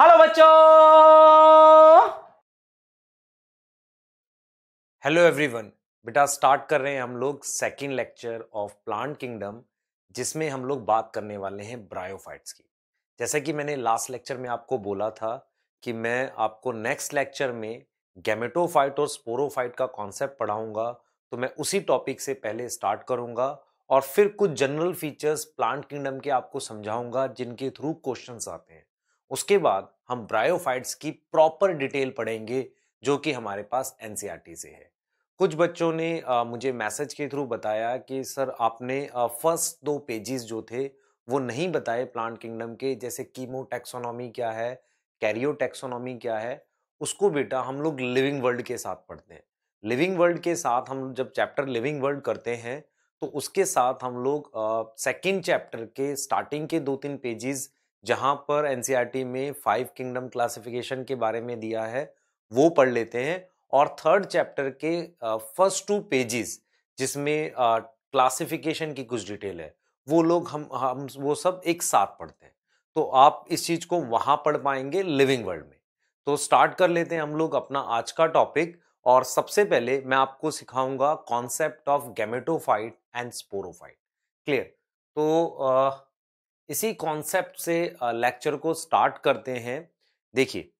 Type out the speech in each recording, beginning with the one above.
hello बच्चों hello everyone बेटा start कर रहे हैं हम लोग second lecture of plant kingdom जिसमें हम लोग बात करने वाले हैं ब्रायोफाइट्स की जैसा कि मैंने लास्ट लेक्चर में आपको बोला था कि मैं आपको नेक्स्ट लेक्चर में गैमेटोफाइट और स्पोरोफाइट का कॉन्सेप्ट पढ़ाऊंगा तो मैं उसी टॉपिक से पहले स्टार्ट करूंगा और फिर कुछ जनरल फीचर्स प्लांट किंगडम के आपको समझाऊंगा जिनके थ्रू क्वेश्चंस आते हैं उसके बाद हम ब्रायोफाइट्स की प्रॉपर डिटेल पढ़ेंगे जो कि हमारे पास एन e से है कुछ बच्चों ने आ, मुझे मैसेज के थ्रू बताया कि सर आपने फर्स्ट दो पेजेस जो थे वो नहीं बताए प्लांट किंगडम के जैसे कीमो टेक्सोनॉमी क्या है कैरियो टेक्सोनॉमी क्या है उसको बेटा हम लोग लिविंग वर्ल्ड के साथ पढ़ते हैं लिविंग वर्ल्ड के साथ हम जब चैप्टर लिविंग वर्ल्ड करते हैं तो उसके साथ हम लोग सेकेंड चैप्टर के स्टार्टिंग के दो तीन पेजेस जहाँ पर एन e में फाइव किंगडम क्लासिफिकेशन के बारे में दिया है वो पढ़ लेते हैं और थर्ड चैप्टर के फर्स्ट टू पेजेस जिसमें क्लासिफिकेशन की कुछ डिटेल है वो लोग हम हम वो सब एक साथ पढ़ते हैं तो आप इस चीज़ को वहाँ पढ़ पाएंगे लिविंग वर्ल्ड में तो स्टार्ट कर लेते हैं हम लोग अपना आज का टॉपिक और सबसे पहले मैं आपको सिखाऊंगा concept of gametophyte and sporophyte clear तो आ, इसी कॉन्सेप्ट से लेक्चर को स्टार्ट करते हैं देखिए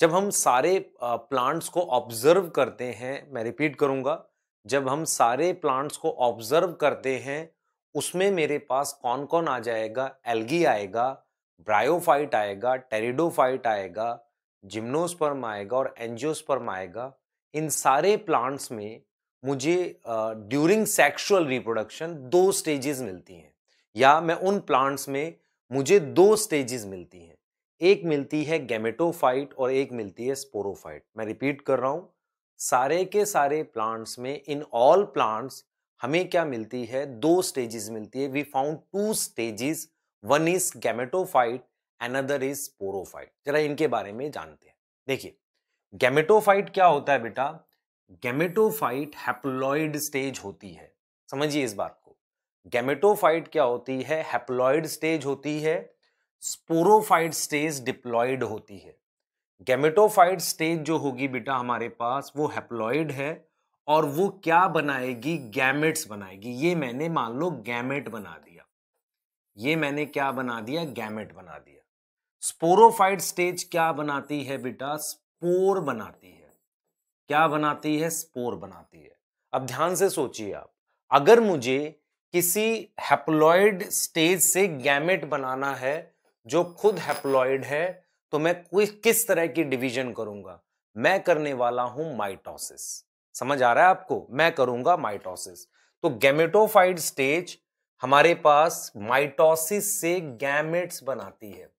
जब हम सारे प्लांट्स को ऑब्जर्व करते हैं मैं रिपीट करूंगा जब हम सारे प्लांट्स को ऑब्जर्व करते हैं उसमें मेरे पास कौन कौन आ जाएगा एल्गी आएगा ब्रायोफाइट आएगा टेरिडोफाइट आएगा जिम्नोस्पर्म आएगा और एंजियोस्पर्म आएगा इन सारे प्लांट्स में मुझे ड्यूरिंग सेक्सुअल रिप्रोडक्शन दो स्टेजेस मिलती हैं या मैं उन प्लांट्स में मुझे दो स्टेजेस मिलती हैं एक मिलती है गैमेटोफाइट और एक मिलती है स्पोरोफाइट मैं रिपीट कर रहा हूँ सारे के सारे प्लांट्स में इन ऑल प्लांट्स हमें क्या मिलती है दो स्टेजेस मिलती है we found two stages one is gametophyte another is sporophyte जरा इनके बारे में जानते हैं देखिए गैमेटोफाइट क्या होता है बेटा गैमेटोफाइट हैप्लॉइड स्टेज होती है समझिए इस बात को गैमेटोफाइट क्या होती है हैप्लॉइड स्टेज होती है स्पोरोफाइट स्टेज डिप्लॉइड होती है गैमेटोफाइट स्टेज जो होगी बेटा हमारे पास वो हैप्लॉइड है और वो क्या बनाएगी गैमेट्स बनाएगी ये मैंने मान लो गैमेट बना दिया ये मैंने क्या बना दिया गैमेट बना दिया स्पोरोफाइट स्टेज क्या बनाती है बेटा स्पोर बनाती है क्या बनाती है स्पोर बनाती है अब ध्यान से सोचिए आप अगर मुझे किसी हैप्लॉयड स्टेज से गैमेट बनाना है जो खुद हैप्लॉयड है तो मैं कोई किस तरह की डिवीजन करूंगा मैं करने वाला हूं माइटोसिस समझ आ रहा है आपको मैं करूंगा माइटोसिस तो गैमेटोफाइड स्टेज हमारे पास माइटोसिस से गैमेट्स बनाती है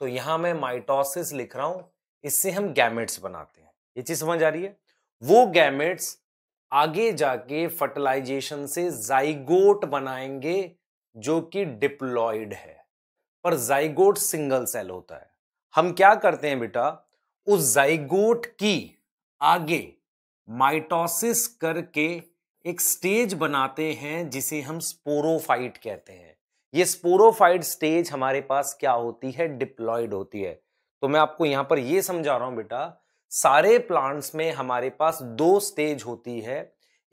तो यहां मैं माइटोसिस लिख रहा हूं इससे हम गैमेट्स बनाते हैं ये चीज समझ आ रही है वो गैमेट्स आगे जाके फर्टिलाइजेशन से जाइगोट बनाएंगे जो कि डिप्लॉइड है पर जाइगोट सिंगल सेल होता है हम क्या करते हैं बेटा उस जाइगोट की आगे माइटोसिस करके एक स्टेज बनाते हैं जिसे हम स्पोरोफाइट कहते हैं ये स्पोरोफाइट स्टेज हमारे पास क्या होती है डिप्लॉइड होती है तो मैं आपको यहां पर यह समझा रहा हूं बेटा सारे प्लांट्स में हमारे पास दो स्टेज होती है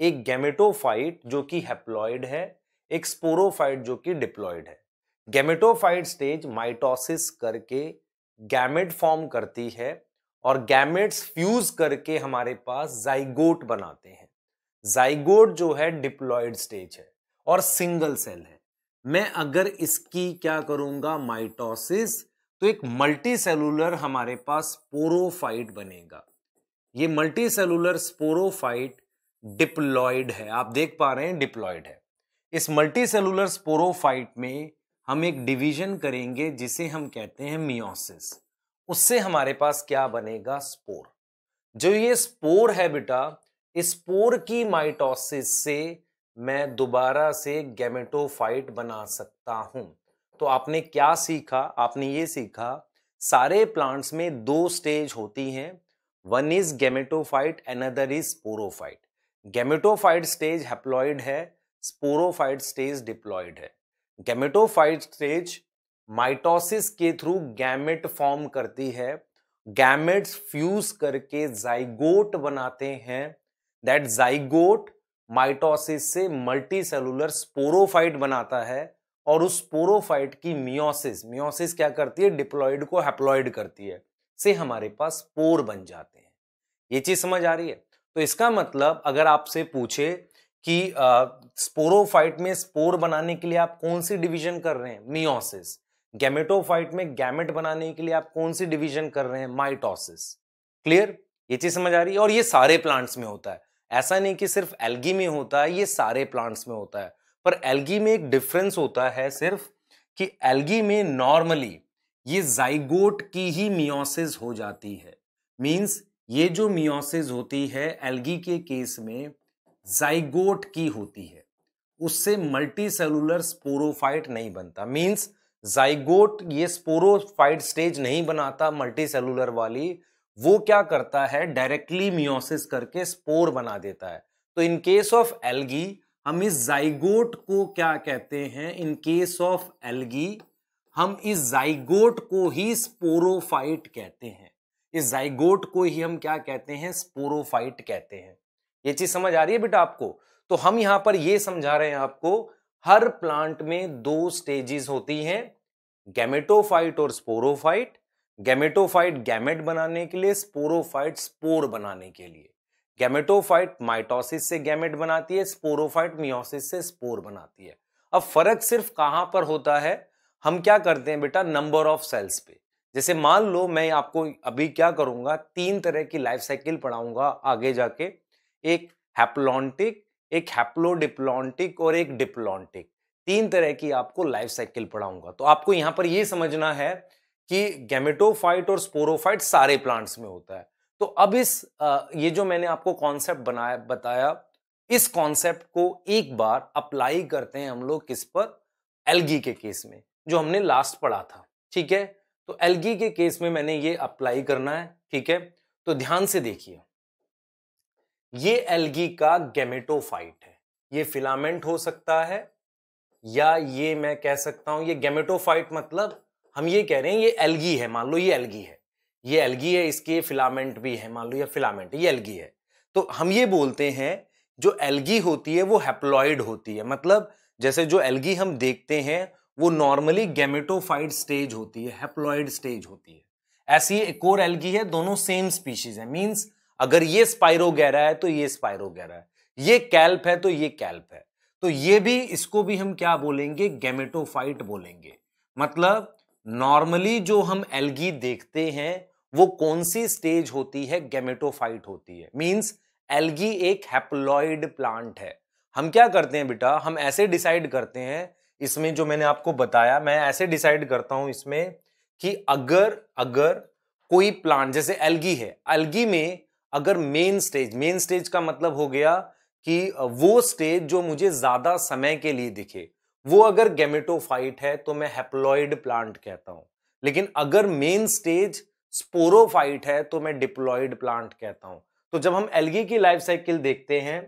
एक गैमेटोफाइट जो कि हेप्लॉइड है एक स्पोरोफाइट जो कि डिप्लॉइड है गैमेटोफाइट स्टेज माइटोसिस करके गैमेट फॉर्म करती है और गैमेट्स फ्यूज करके हमारे पास जाइगोट बनाते हैं जाइगोट जो है डिप्लॉयड स्टेज है और सिंगल सेल है मैं अगर इसकी क्या करूंगा माइटोसिस तो एक मल्टी सेलुलर हमारे पास स्पोरोफाइट बनेगा ये मल्टी सेलुलर स्पोरोफाइट डिप्लॉयड है आप देख पा रहे हैं डिप्लॉयड है इस मल्टी सेलुलर स्पोरोफाइट में हम एक डिवीजन करेंगे जिसे हम कहते हैं मियोसिस उससे हमारे पास क्या बनेगा स्पोर जो ये स्पोर है बेटा इस स्पोर की माइटोसिस से मैं दोबारा से गैमेटोफाइट बना सकता हूं तो आपने क्या सीखा आपने ये सीखा सारे प्लांट्स में दो स्टेज होती हैं one is gametophyte another is sporophyte gametophyte stage haploid है स्पोरोफाइट स्टेज डिप्लॉइड है गेमेटोफाइट स्टेज माइटोसिस के थ्रू गैमेट फॉर्म करती है गैमेट्स फ्यूज करके जाइगोट बनाते हैं दैट जाइगोट माइटोसिस से मल्टी सेलुलर स्पोरोफाइट बनाता है और उस स्पोरोफाइट की मियोसिस मियोसिस क्या करती है डिप्लॉइड को हैप्लॉइड करती है से हमारे पास स्पोर बन जाते हैं ये चीज समझ आ रही है तो इसका मतलब अगर आपसे पूछे कि स्पोरोफाइट में स्पोर बनाने के लिए आप कौन सी डिवीजन कर रहे हैं मियोसिस गैमेटोफाइट में गैमेट बनाने के लिए आप कौन सी डिवीजन कर रहे हैं माइटोसिस क्लियर ये चीज समझ आ रही है और ये सारे प्लांट्स में होता है ऐसा नहीं कि सिर्फ एल्गी में होता है ये सारे प्लांट्स में होता है पर एल्गी में एक डिफरेंस होता है सिर्फ कि एल्गी में नॉर्मली ये जाइगोट की ही मियोसिस हो जाती है मींस ये जो मियोसिस होती है एल्गी के केस में जाइगोट की होती है उससे मल्टी सेलुलर स्पोरोफाइट नहीं बनता मींस जाइगोट ये स्पोरोफाइट स्टेज नहीं बनाता मल्टी सेलुलर वाली वो क्या करता है डायरेक्टली मियोसिस करके स्पोर बना देता है तो इन केस ऑफ एल्गी हम इस जाइगोट को क्या कहते हैं इन केस ऑफ एल्गी हम इस जाइगोट को ही स्पोरोफाइट कहते हैं इस जाइगोट को ही हम क्या कहते हैं स्पोरोफाइट कहते हैं ये चीज समझ आ रही है बेटा आपको तो हम यहां पर ये समझा रहे हैं आपको हर प्लांट में दो स्टेजेस होती हैं गैमेटोफाइट और स्पोरोफाइट गैमेटोफाइट गैमेट बनाने के लिए स्पोरोफाइट स्पोर बनाने के लिए गैमेटोफाइट माइटोसिस से गैमेट बनाती है स्पोरोफाइट मियोसिस से स्पोर बनाती है अब फर्क सिर्फ कहां पर होता है हम क्या करते हैं बेटा नंबर ऑफ सेल्स पे जैसे मान लो मैं आपको अभी क्या करूंगा तीन तरह की लाइफ साइकिल पढ़ाऊंगा आगे जाके एक हैप्लॉन्टिक एक हैप्लोडिप्लॉन्टिक और एक डिप्लॉन्टिक तीन तरह की आपको लाइफ साइकिल पढ़ाऊंगा तो आपको यहां पर यह समझना है कि गैमेटोफाइट और स्पोरोफाइट सारे प्लांट्स में होता है तो अब इस ये जो मैंने आपको कॉन्सेप्ट बनाया बताया इस कॉन्सेप्ट को एक बार अप्लाई करते हैं हम लोग किस पर एलगी के केस में जो हमने लास्ट पढ़ा था ठीक है तो एलगी के केस में मैंने ये अप्लाई करना है ठीक है तो ध्यान से देखिए ये एलगी का गेमेटोफाइट है ये फिलामेंट हो सकता है या ये मैं कह सकता हूं ये गेमेटोफाइट मतलब हम ये कह रहे हैं ये एलगी है मान लो ये एलगी है ये एलगी है इसके फिलामेंट भी है मान लो ये फिलामेंट ये एलगी है तो हम ये बोलते हैं जो एलगी होती है वो हैप्लॉइड होती है मतलब जैसे जो एलगी हम देखते हैं वो नॉर्मली गेमेटोफाइड स्टेज होती है हैप्लॉइड स्टेज होती है ऐसी एक और एलगी है दोनों सेम स्पीशीज है मीन्स अगर ये स्पायरोगैरा है तो ये स्पायरोगैरा है ये कैल्प है तो ये कैल्प है तो ये भी इसको भी हम क्या बोलेंगे गेमेटोफाइट बोलेंगे मतलब नॉर्मली जो हम एलगी देखते हैं वो कौन सी स्टेज होती है गेमेटोफाइट होती है मीन्स एल्गी एक हैप्लॉइड प्लांट है हम क्या करते हैं बेटा हम ऐसे डिसाइड करते हैं इसमें जो मैंने आपको बताया मैं ऐसे डिसाइड करता हूं इसमें कि अगर अगर कोई प्लांट जैसे एल्गी है एल्गी में अगर मेन स्टेज मेन स्टेज का मतलब हो गया कि वो स्टेज जो मुझे ज्यादा समय के लिए दिखे वो अगर गेमेटोफाइट है तो मैं हैप्लॉइड प्लांट कहता हूं लेकिन अगर मेन स्टेज स्पोरोफाइट है तो मैं डिप्लॉइड प्लांट कहता हूं तो जब हम एलगी की लाइफ साइकिल देखते हैं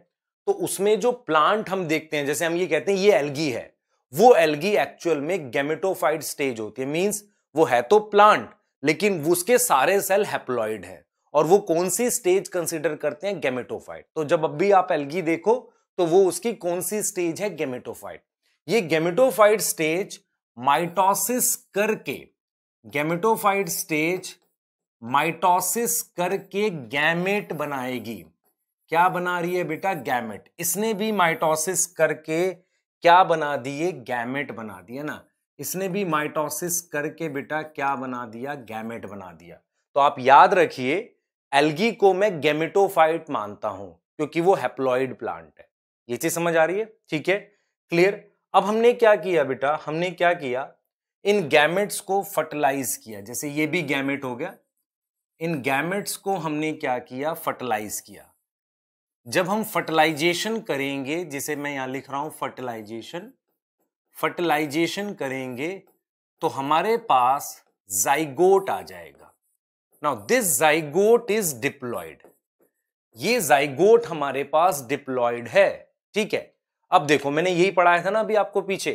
तो उसमें जो प्लांट हम देखते हैं जैसे हम ये कहते हैं ये एलगी है वो एलगी एक्चुअल में गेमेटोफाइड स्टेज होती है मींस वो है तो प्लांट लेकिन उसके सारे सेल हैप्लॉइड हैं और वो कौन सी स्टेज कंसिडर करते हैं गेमेटोफाइट तो जब अब भी आप एलगी देखो तो वो उसकी कौन सी स्टेज है गेमेटोफाइट ये गेमेटोफाइट स्टेज माइटोसिस करके गेमेटोफाइट स्टेज माइटोसिस करके गैमेट बनाएगी क्या बना रही है बेटा गैमेट इसने भी माइटोसिस करके क्या बना दिए गैमेट बना दिया ना इसने भी माइटोसिस करके बेटा क्या बना दिया गैमेट बना दिया तो आप याद रखिए एल्गी को मैं गैमेटोफाइट मानता हूं क्योंकि वो हैप्लॉइड प्लांट है ये चीज समझ आ रही है ठीक है क्लियर अब हमने क्या किया बेटा हमने क्या किया इन गैमेट्स को फर्टिलाइज किया जैसे ये भी गैमेट हो गया इन गैमेट्स को हमने क्या किया फर्टिलाइज किया जब हम फर्टिलाइजेशन करेंगे जिसे मैं यहां लिख रहा हूं फर्टिलाइजेशन फर्टिलाइजेशन करेंगे तो हमारे पास जाइगोट आ जाएगा now this zygote is diploid ये जाइगोट हमारे पास डिप्लॉयड है ठीक है अब देखो मैंने यही पढ़ाया था ना अभी आपको पीछे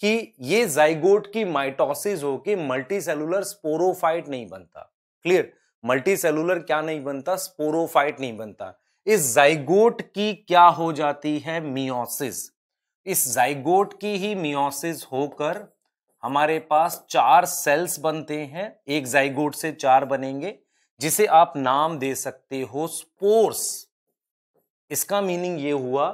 कि ये जाइगोट की माइटोसिस होके मल्टी सेलुलर स्पोरोफाइट नहीं बनता क्लियर मल्टी सेलुलर क्या नहीं बनता स्पोरोफाइट नहीं बनता इस जाइगोट की क्या हो जाती है मियोसिस इस जाइगोट की ही मियोसिस होकर हमारे पास चार सेल्स बनते हैं एक जाइगोट से चार बनेंगे जिसे आप नाम दे सकते हो स्पोर्स इसका मीनिंग ये हुआ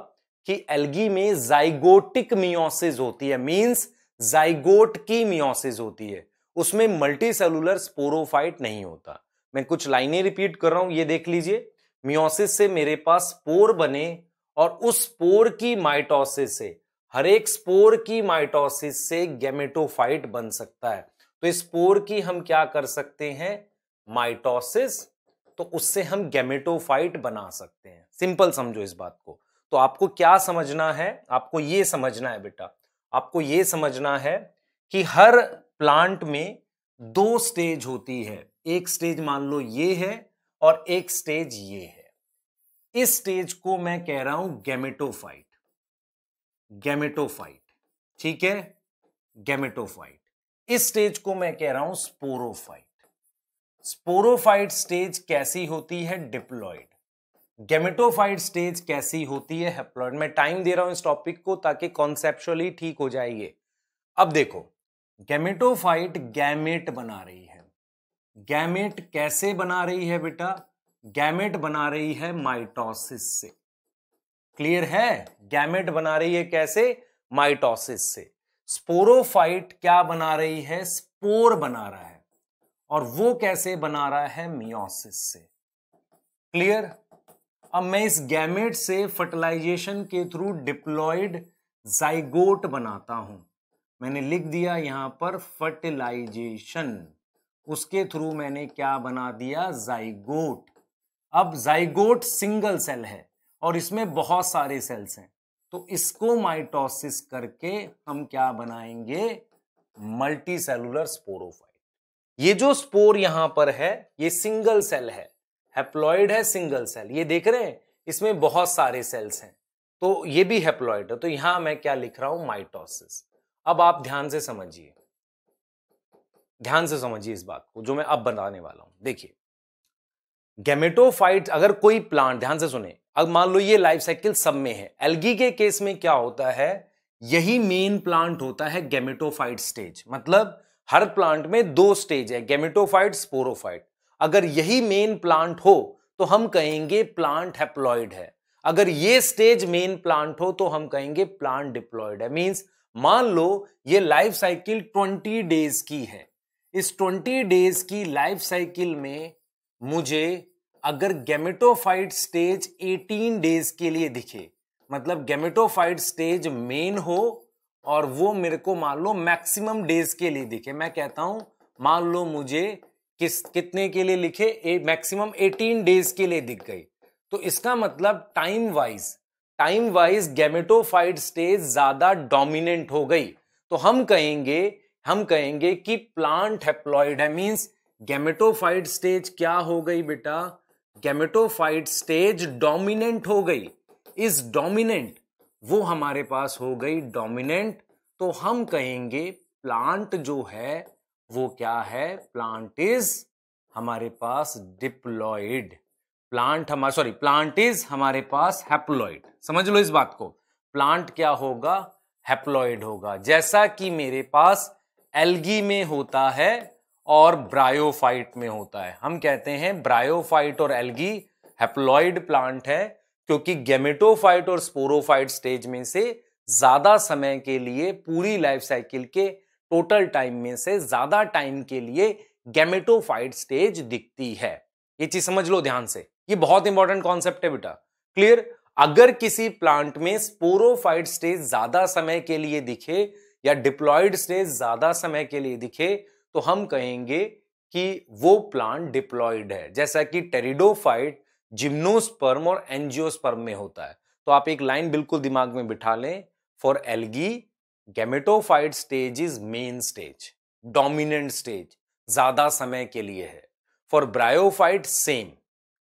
कि एल्गी में जाइगोटिक मियोसिस होती है मींस जाइगोट की मियोसिस होती है उसमें मल्टी सेलुलर स्पोरोफाइट नहीं होता मैं कुछ लाइनें रिपीट कर रहा हूं ये देख लीजिए मियोसिस से मेरे पास स्पोर बने और उस स्पोर की माइटोसिस से हर एक स्पोर की माइटोसिस से गैमेटोफाइट बन सकता है तो इस स्पोर की हम क्या कर सकते हैं माइटोसिस तो उससे हम गैमेटोफाइट बना सकते हैं सिंपल समझो इस बात को तो आपको क्या समझना है आपको ये समझना है बेटा आपको ये समझना है कि हर प्लांट में दो स्टेज होती है एक स्टेज मान लो ये है और एक स्टेज ये है इस स्टेज को मैं कह रहा हूं गैमेटोफाइट गैमेटोफाइट ठीक है गैमेटोफाइट इस स्टेज को मैं कह रहा हूं स्पोरोफाइट स्पोरोफाइट स्टेज कैसी होती है डिप्लॉइड गेमेटोफाइट स्टेज कैसी होती है हेप्लॉइड मैं टाइम दे रहा हूं इस टॉपिक को ताकि कॉन्सेप्चुअली ठीक हो जाइए अब देखो गेमेटोफाइट गैमेट बना रही है गैमेट कैसे बना रही है बेटा गैमेट बना रही है माइटोसिस से क्लियर है गैमेट बना रही है कैसे माइटोसिस से स्पोरोफाइट क्या बना रही है स्पोर बना रहा है और वो कैसे बना रहा है मियोसिस से क्लियर अब मैं इस गैमेट से फर्टिलाइजेशन के थ्रू डिप्लॉयड जाइगोट बनाता हूं मैंने लिख दिया यहां पर फर्टिलाइजेशन उसके थ्रू मैंने क्या बना दिया जाइगोट अब जाइगोट सिंगल सेल है और इसमें बहुत सारे सेल्स हैं तो इसको माइटोसिस करके हम क्या बनाएंगे मल्टी सेलुलर स्पोरोफाइट ये जो स्पोर यहां पर है ये सिंगल सेल है हेप्लॉइड है सिंगल सेल ये देख रहे हैं इसमें बहुत सारे सेल्स हैं तो ये भी हेप्लॉइड है तो यहां मैं क्या लिख रहा हूं माइटोसिस अब आप ध्यान से समझिए ध्यान से समझिए इस बात को जो मैं अब बताने वाला हूं देखिए गैमेटोफाइट अगर कोई प्लांट ध्यान से सुने अब मान लो ये लाइफ साइकिल सब में है एल्गी के केस में क्या होता है यही मेन प्लांट होता है गैमेटोफाइट स्टेज मतलब हर प्लांट में दो स्टेज है गैमेटोफाइट स्पोरोफाइट अगर यही मेन प्लांट हो तो हम कहेंगे प्लांट हैप्लॉइड है अगर ये स्टेज मेन प्लांट हो तो हम कहेंगे प्लांट डिप्लॉयड है मींस मान लो ये लाइफ साइकिल 20 डेज की है इस 20 डेज की लाइफ साइकिल में मुझे अगर गेमेटोफाइट स्टेज 18 डेज के लिए दिखे मतलब गेमेटोफाइट स्टेज मेन हो और वो मेरे को मान लो मैक्सिमम डेज के लिए दिखे मैं कहता हूं मान लो मुझे किस कितने के लिए लिखे ए, मैक्सिमम 18 डेज के लिए दिख गई तो इसका मतलब time wise time wise gametophyte stage ज्यादा डोमिनेंट हो गई तो हम कहेंगे हम कहेंगे कि प्लांट हेप्लॉइड है मींस गैमेटोफाइट स्टेज क्या हो गई बेटा गैमेटोफाइट स्टेज डोमिनेंट हो गई इज डोमिनेंट वो हमारे पास हो गई डोमिनेंट तो हम कहेंगे प्लांट जो है वो क्या है प्लांट इज हमारे पास डिप्लॉइड प्लांट हमारे सॉरी प्लांट इज हमारे पास हैप्लॉइड समझ लो इस बात को प्लांट क्या होगा हैप्लॉइड होगा जैसा कि मेरे पास एल्गी में होता है और ब्रायोफाइट में होता है हम कहते हैं ब्रायोफाइट और एल्गी हेप्लॉइड प्लांट है क्योंकि गेमेटोफाइट और स्पोरोफाइट स्टेज में से ज्यादा समय के लिए पूरी लाइफ साइकिल के टोटल टाइम में से ज्यादा टाइम के लिए गेमेटोफाइट स्टेज दिखती है ये चीज समझ लो ध्यान से ये बहुत इंपॉर्टेंट कॉन्सेप्ट है बेटा क्लियर अगर किसी प्लांट में स्पोरोफाइट स्टेज ज्यादा समय के लिए दिखे या डिप्लॉयड से ज़्यादा समय के लिए दिखे तो हम कहेंगे कि वो प्लांट डिप्लॉयड है जैसा कि टेरिडोफाइट जिम्नोस्पर्म और एनजियोस्पर्म में होता है तो आप एक लाइन बिल्कुल दिमाग में बिठा लें for algae gametophyte stage is main stage dominant stage ज्यादा समय के लिए है for bryophyte same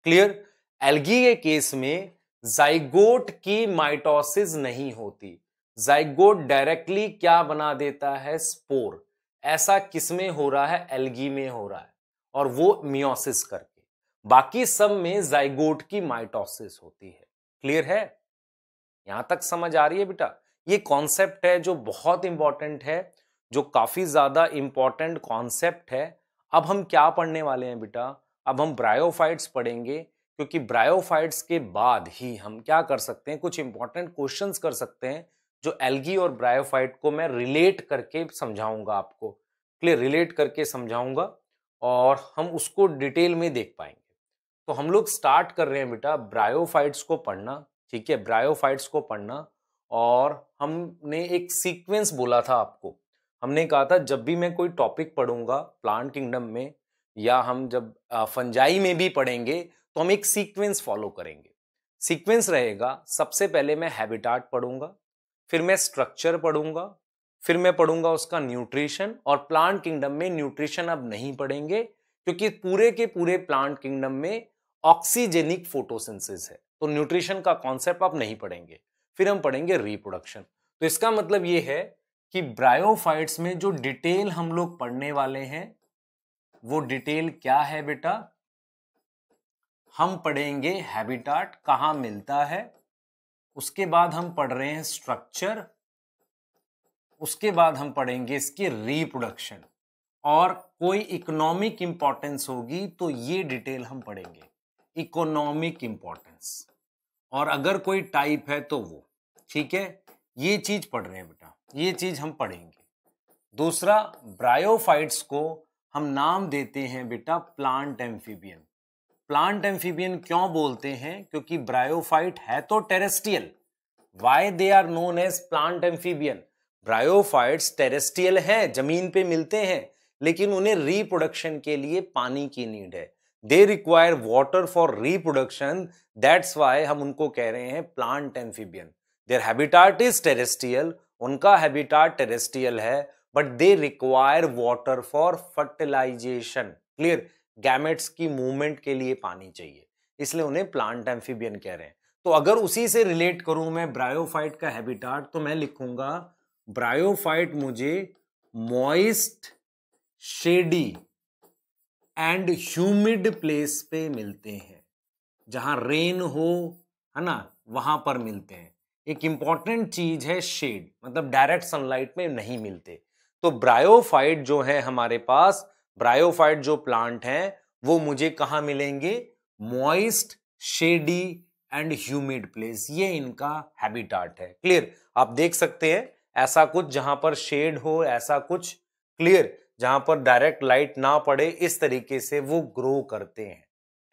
clear algae के केस में जाइगोट की माइटोसिस नहीं होती जाइगोट डायरेक्टली क्या बना देता है स्पोर ऐसा किस में हो रहा है एल्गी में हो रहा है और वो मियोसिस करके बाकी सब में जाइगोट की माइटोसिस होती है क्लियर है यहां तक समझ आ रही है बेटा ये कॉन्सेप्ट है जो बहुत इंपॉर्टेंट है जो काफी ज्यादा इंपॉर्टेंट कॉन्सेप्ट है अब हम क्या पढ़ने वाले हैं बेटा अब हम ब्रायोफाइट्स पढ़ेंगे क्योंकि ब्रायोफाइट्स के बाद ही हम क्या कर सकते हैं कुछ इंपॉर्टेंट क्वेश्चंस कर सकते हैं जो एल्गी और ब्रायोफाइट को मैं रिलेट करके समझाऊंगा आपको क्लियर रिलेट करके समझाऊंगा और हम उसको डिटेल में देख पाएंगे तो हम लोग स्टार्ट कर रहे हैं बेटा ब्रायोफाइट्स को पढ़ना ठीक है ब्रायोफाइट्स को पढ़ना और हमने एक सीक्वेंस बोला था आपको हमने कहा था जब भी मैं कोई टॉपिक पढ़ूंगा प्लांट किंगडम में या हम जब फंजाई में भी पढ़ेंगे तो हम एक सीक्वेंस फॉलो करेंगे सीक्वेंस रहेगा सबसे पहले मैं हैबिटाट पढ़ूंगा फिर मैं स्ट्रक्चर पढ़ूंगा फिर मैं पढ़ूंगा उसका न्यूट्रिशन और प्लांट किंगडम में न्यूट्रिशन अब नहीं पढ़ेंगे क्योंकि पूरे के पूरे प्लांट किंगडम में ऑक्सीजेनिक फोटोसिंथेसिस है तो न्यूट्रिशन का कॉन्सेप्ट आप नहीं पढ़ेंगे फिर हम पढ़ेंगे रिप्रोडक्शन तो इसका मतलब ये है कि ब्रायोफाइट्स में जो डिटेल हम लोग पढ़ने वाले हैं वो डिटेल क्या है बेटा हम पढ़ेंगे हैबिटाट कहाँ मिलता है उसके बाद हम पढ़ रहे हैं स्ट्रक्चर उसके बाद हम पढ़ेंगे इसके रिप्रोडक्शन और कोई इकोनॉमिक इंपॉर्टेंस होगी तो ये डिटेल हम पढ़ेंगे इकोनॉमिक इंपॉर्टेंस और अगर कोई टाइप है तो वो ठीक है ये चीज पढ़ रहे हैं बेटा ये चीज हम पढ़ेंगे दूसरा ब्रायोफाइट्स को हम नाम देते हैं बेटा प्लांट एम्फीबियन प्लांट एम्फीबियन क्यों बोलते हैं क्योंकि ब्रायोफाइट है तो terrestrial why they are known as plant amphibian bryophytes terrestrial हैं जमीन पे मिलते हैं लेकिन उन्हें रिप्रोडक्शन के लिए पानी की नीड है they require water for reproduction that's why हम उनको कह रहे हैं plant amphibian their habitat is terrestrial उनका हैबिटाट टेरेस्ट्रियल है but they require water for fertilisation clear gametes की मूवमेंट के लिए पानी चाहिए इसलिए उन्हें प्लांट एम्फीबियन कह रहे हैं तो अगर उसी से रिलेट करूं मैं ब्रायोफाइट का हैबिटाट तो मैं लिखूंगा ब्रायोफाइट मुझे moist shady and humid place पे मिलते हैं जहां रेन हो है ना वहां पर मिलते हैं एक इंपॉर्टेंट चीज है शेड मतलब डायरेक्ट सनलाइट में नहीं मिलते तो ब्रायोफाइट जो है हमारे पास ब्रायोफाइट जो प्लांट हैं वो मुझे कहाँ मिलेंगे moist shady and humid place ये इनका हैबिटाट है क्लियर आप देख सकते हैं ऐसा कुछ जहां पर शेड हो ऐसा कुछ क्लियर जहां पर डायरेक्ट लाइट ना पड़े इस तरीके से वो ग्रो करते हैं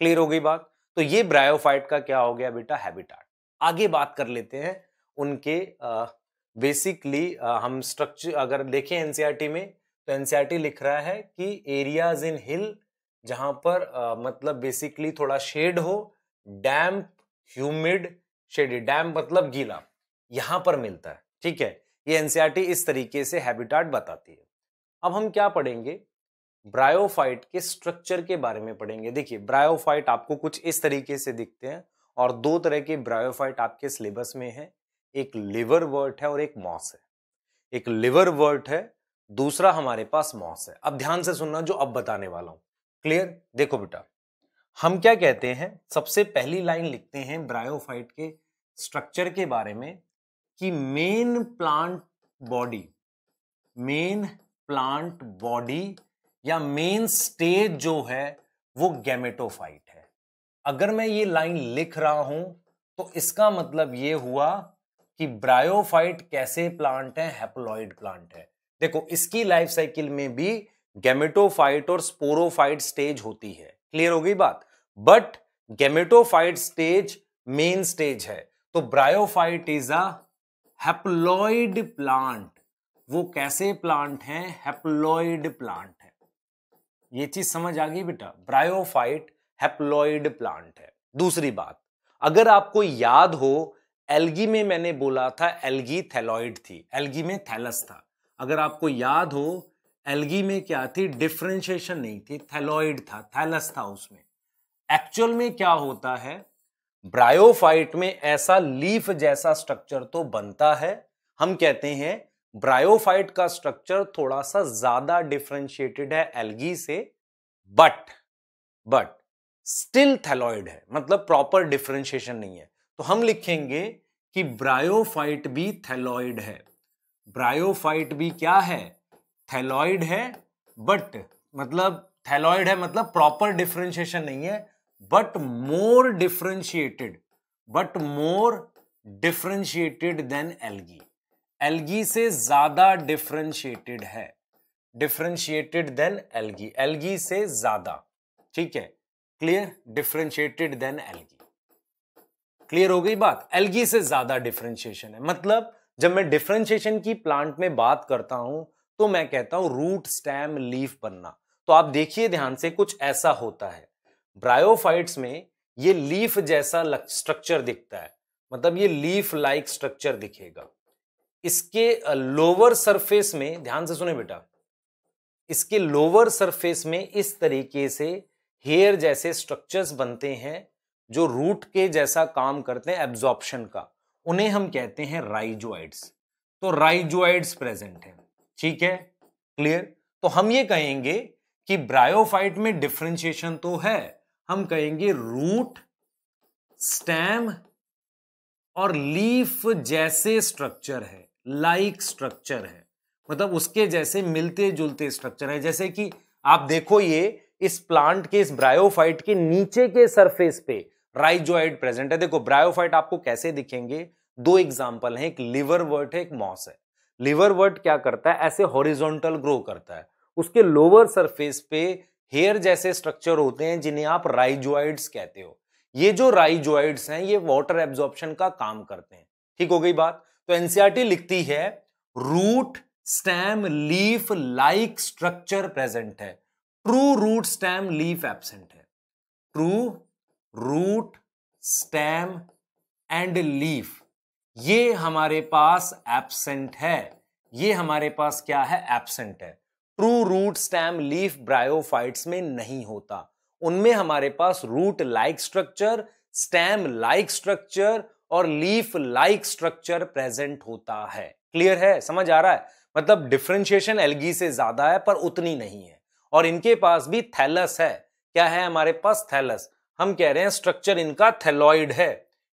क्लियर हो गई बात तो ये ब्रायोफाइट का क्या हो गया बेटा हैबिटाट आगे बात कर लेते हैं उनके बेसिकली हम स्ट्रक्चर अगर देखें एनसीईआरटी e में तो एनसीईआरटी e लिख रहा है कि एरियाज इन हिल जहां पर uh, मतलब बेसिकली थोड़ा शेड हो डैम्प ह्यूमिड शेडी डैम्प मतलब गीला यहां पर मिलता है ठीक है ये एनसीईआरटी e इस तरीके से हैबिटाट बताती है अब हम क्या पढ़ेंगे ब्रायोफाइट के स्ट्रक्चर के बारे में पढ़ेंगे देखिए ब्रायोफाइट आपको कुछ इस तरीके से दिखते हैं और दो तरह के ब्रायोफाइट आपके सिलेबस में है एक लिवर वर्ट है और एक मॉस है एक लिवर वर्ट है दूसरा हमारे पास मॉस है अब ध्यान से सुनना जो अब बताने वाला हूं क्लियर देखो बेटा हम क्या कहते हैं सबसे पहली लाइन लिखते हैं ब्रायोफाइट के स्ट्रक्चर के बारे में कि main plant body main plant body या मेन स्टेज जो है वो गैमेटोफाइट है अगर मैं ये लाइन लिख रहा हूं तो इसका मतलब ये हुआ कि ब्रायोफाइट कैसे प्लांट है हैप्लॉइड प्लांट है देखो इसकी लाइफ साइकिल में भी गेमेटोफाइट और स्पोरोफाइट स्टेज होती है क्लियर हो गई बात but gametophyte stage main stage है तो ब्रायोफाइट इज अ प्लांट वो कैसे प्लांट है हैप्लॉइड प्लांट है ये चीज समझ आ गई बेटा ब्रायोफाइट हैप्लॉइड प्लांट है दूसरी बात अगर आपको याद हो एल्गी में मैंने बोला था एल्गी थैलॉइड थी एल्गी में थैलस था अगर आपको याद हो एलगी में क्या थी डिफ्रेंशिएशन नहीं थी थैलॉइड था थैलस था उसमें एक्चुअल में क्या होता है ब्रायोफाइट में ऐसा लीफ जैसा स्ट्रक्चर तो बनता है हम कहते हैं ब्रायोफाइट का स्ट्रक्चर थोड़ा सा ज्यादा डिफ्रेंशिएटेड है एलगी से बट बट स्टिल थैलॉइड है मतलब प्रॉपर डिफ्रेंशिएशन नहीं है तो हम लिखेंगे कि ब्रायोफाइट भी थैलॉइड है ब्रायोफाइट भी क्या है थैलॉइड है बट मतलब थैलॉइड है मतलब प्रॉपर डिफ्रेंशिएशन नहीं है but more differentiated but more differentiated than algae algae से ज्यादा डिफ्रेंशिएटेड है डिफ्रेंशिएटेड देन एल्गी एल्गी से ज्यादा ठीक है clear differentiated than algae clear हो गई बात एल्गी से ज्यादा डिफ्रेंशिएशन है मतलब जब मैं डिफ्रेंशिएशन की प्लांट में बात करता हूं तो मैं कहता हूं रूट स्टैम लीफ बनना तो आप देखिए ध्यान से कुछ ऐसा होता है ब्रायोफाइट्स में ये लीफ जैसा स्ट्रक्चर दिखता है मतलब ये लीफ लाइक स्ट्रक्चर दिखेगा इसके लोअर सरफेस में ध्यान से सुने बेटा इसके लोअर सरफेस में इस तरीके से हेयर जैसे स्ट्रक्चर्स बनते हैं जो रूट के जैसा काम करते हैं एब्जॉर्प्शन का उन्हें हम कहते हैं राइजोइड्स तो राइजोइड्स प्रेजेंट है ठीक है क्लियर तो हम ये कहेंगे कि ब्रायोफाइट में डिफ्रेंशिएशन तो है हम कहेंगे रूट स्टेम और लीफ जैसे स्ट्रक्चर है लाइक like स्ट्रक्चर है मतलब उसके जैसे मिलते जुलते स्ट्रक्चर है जैसे कि आप देखो ये इस प्लांट के इस ब्रायोफाइट के नीचे के सरफेस पे राइजोइड प्रेजेंट है देखो ब्रायोफाइट आपको कैसे दिखेंगे दो एग्जाम्पल है एक लिवर वर्ट है एक मॉस है लिवर वर्ट क्या करता है ऐसे हॉरिजॉन्टल ग्रो करता है उसके लोअर सरफेस पे हेयर जैसे स्ट्रक्चर होते हैं जिन्हें आप राइजोइड्स कहते हो ये जो राइजोइड्स हैं ये वाटर एब्जॉर्प्शन का काम करते हैं ठीक हो गई बात तो एनसीआरटी लिखती है root stem leaf like structure present है true root stem leaf absent है true root stem and leaf ये हमारे पास एबसेंट है ये हमारे पास क्या है एबसेंट है true root stem leaf bryophytes में नहीं होता उनमें हमारे पास root like structure stem like structure और लीफ लाइक स्ट्रक्चर प्रेजेंट होता है क्लियर है समझ आ रहा है मतलब डिफ्रेंशिएशन एलगी से ज्यादा है पर उतनी नहीं है और इनके पास भी थैलस है क्या है हमारे पास थैलस हम कह रहे हैं स्ट्रक्चर इनका थैलॉइड है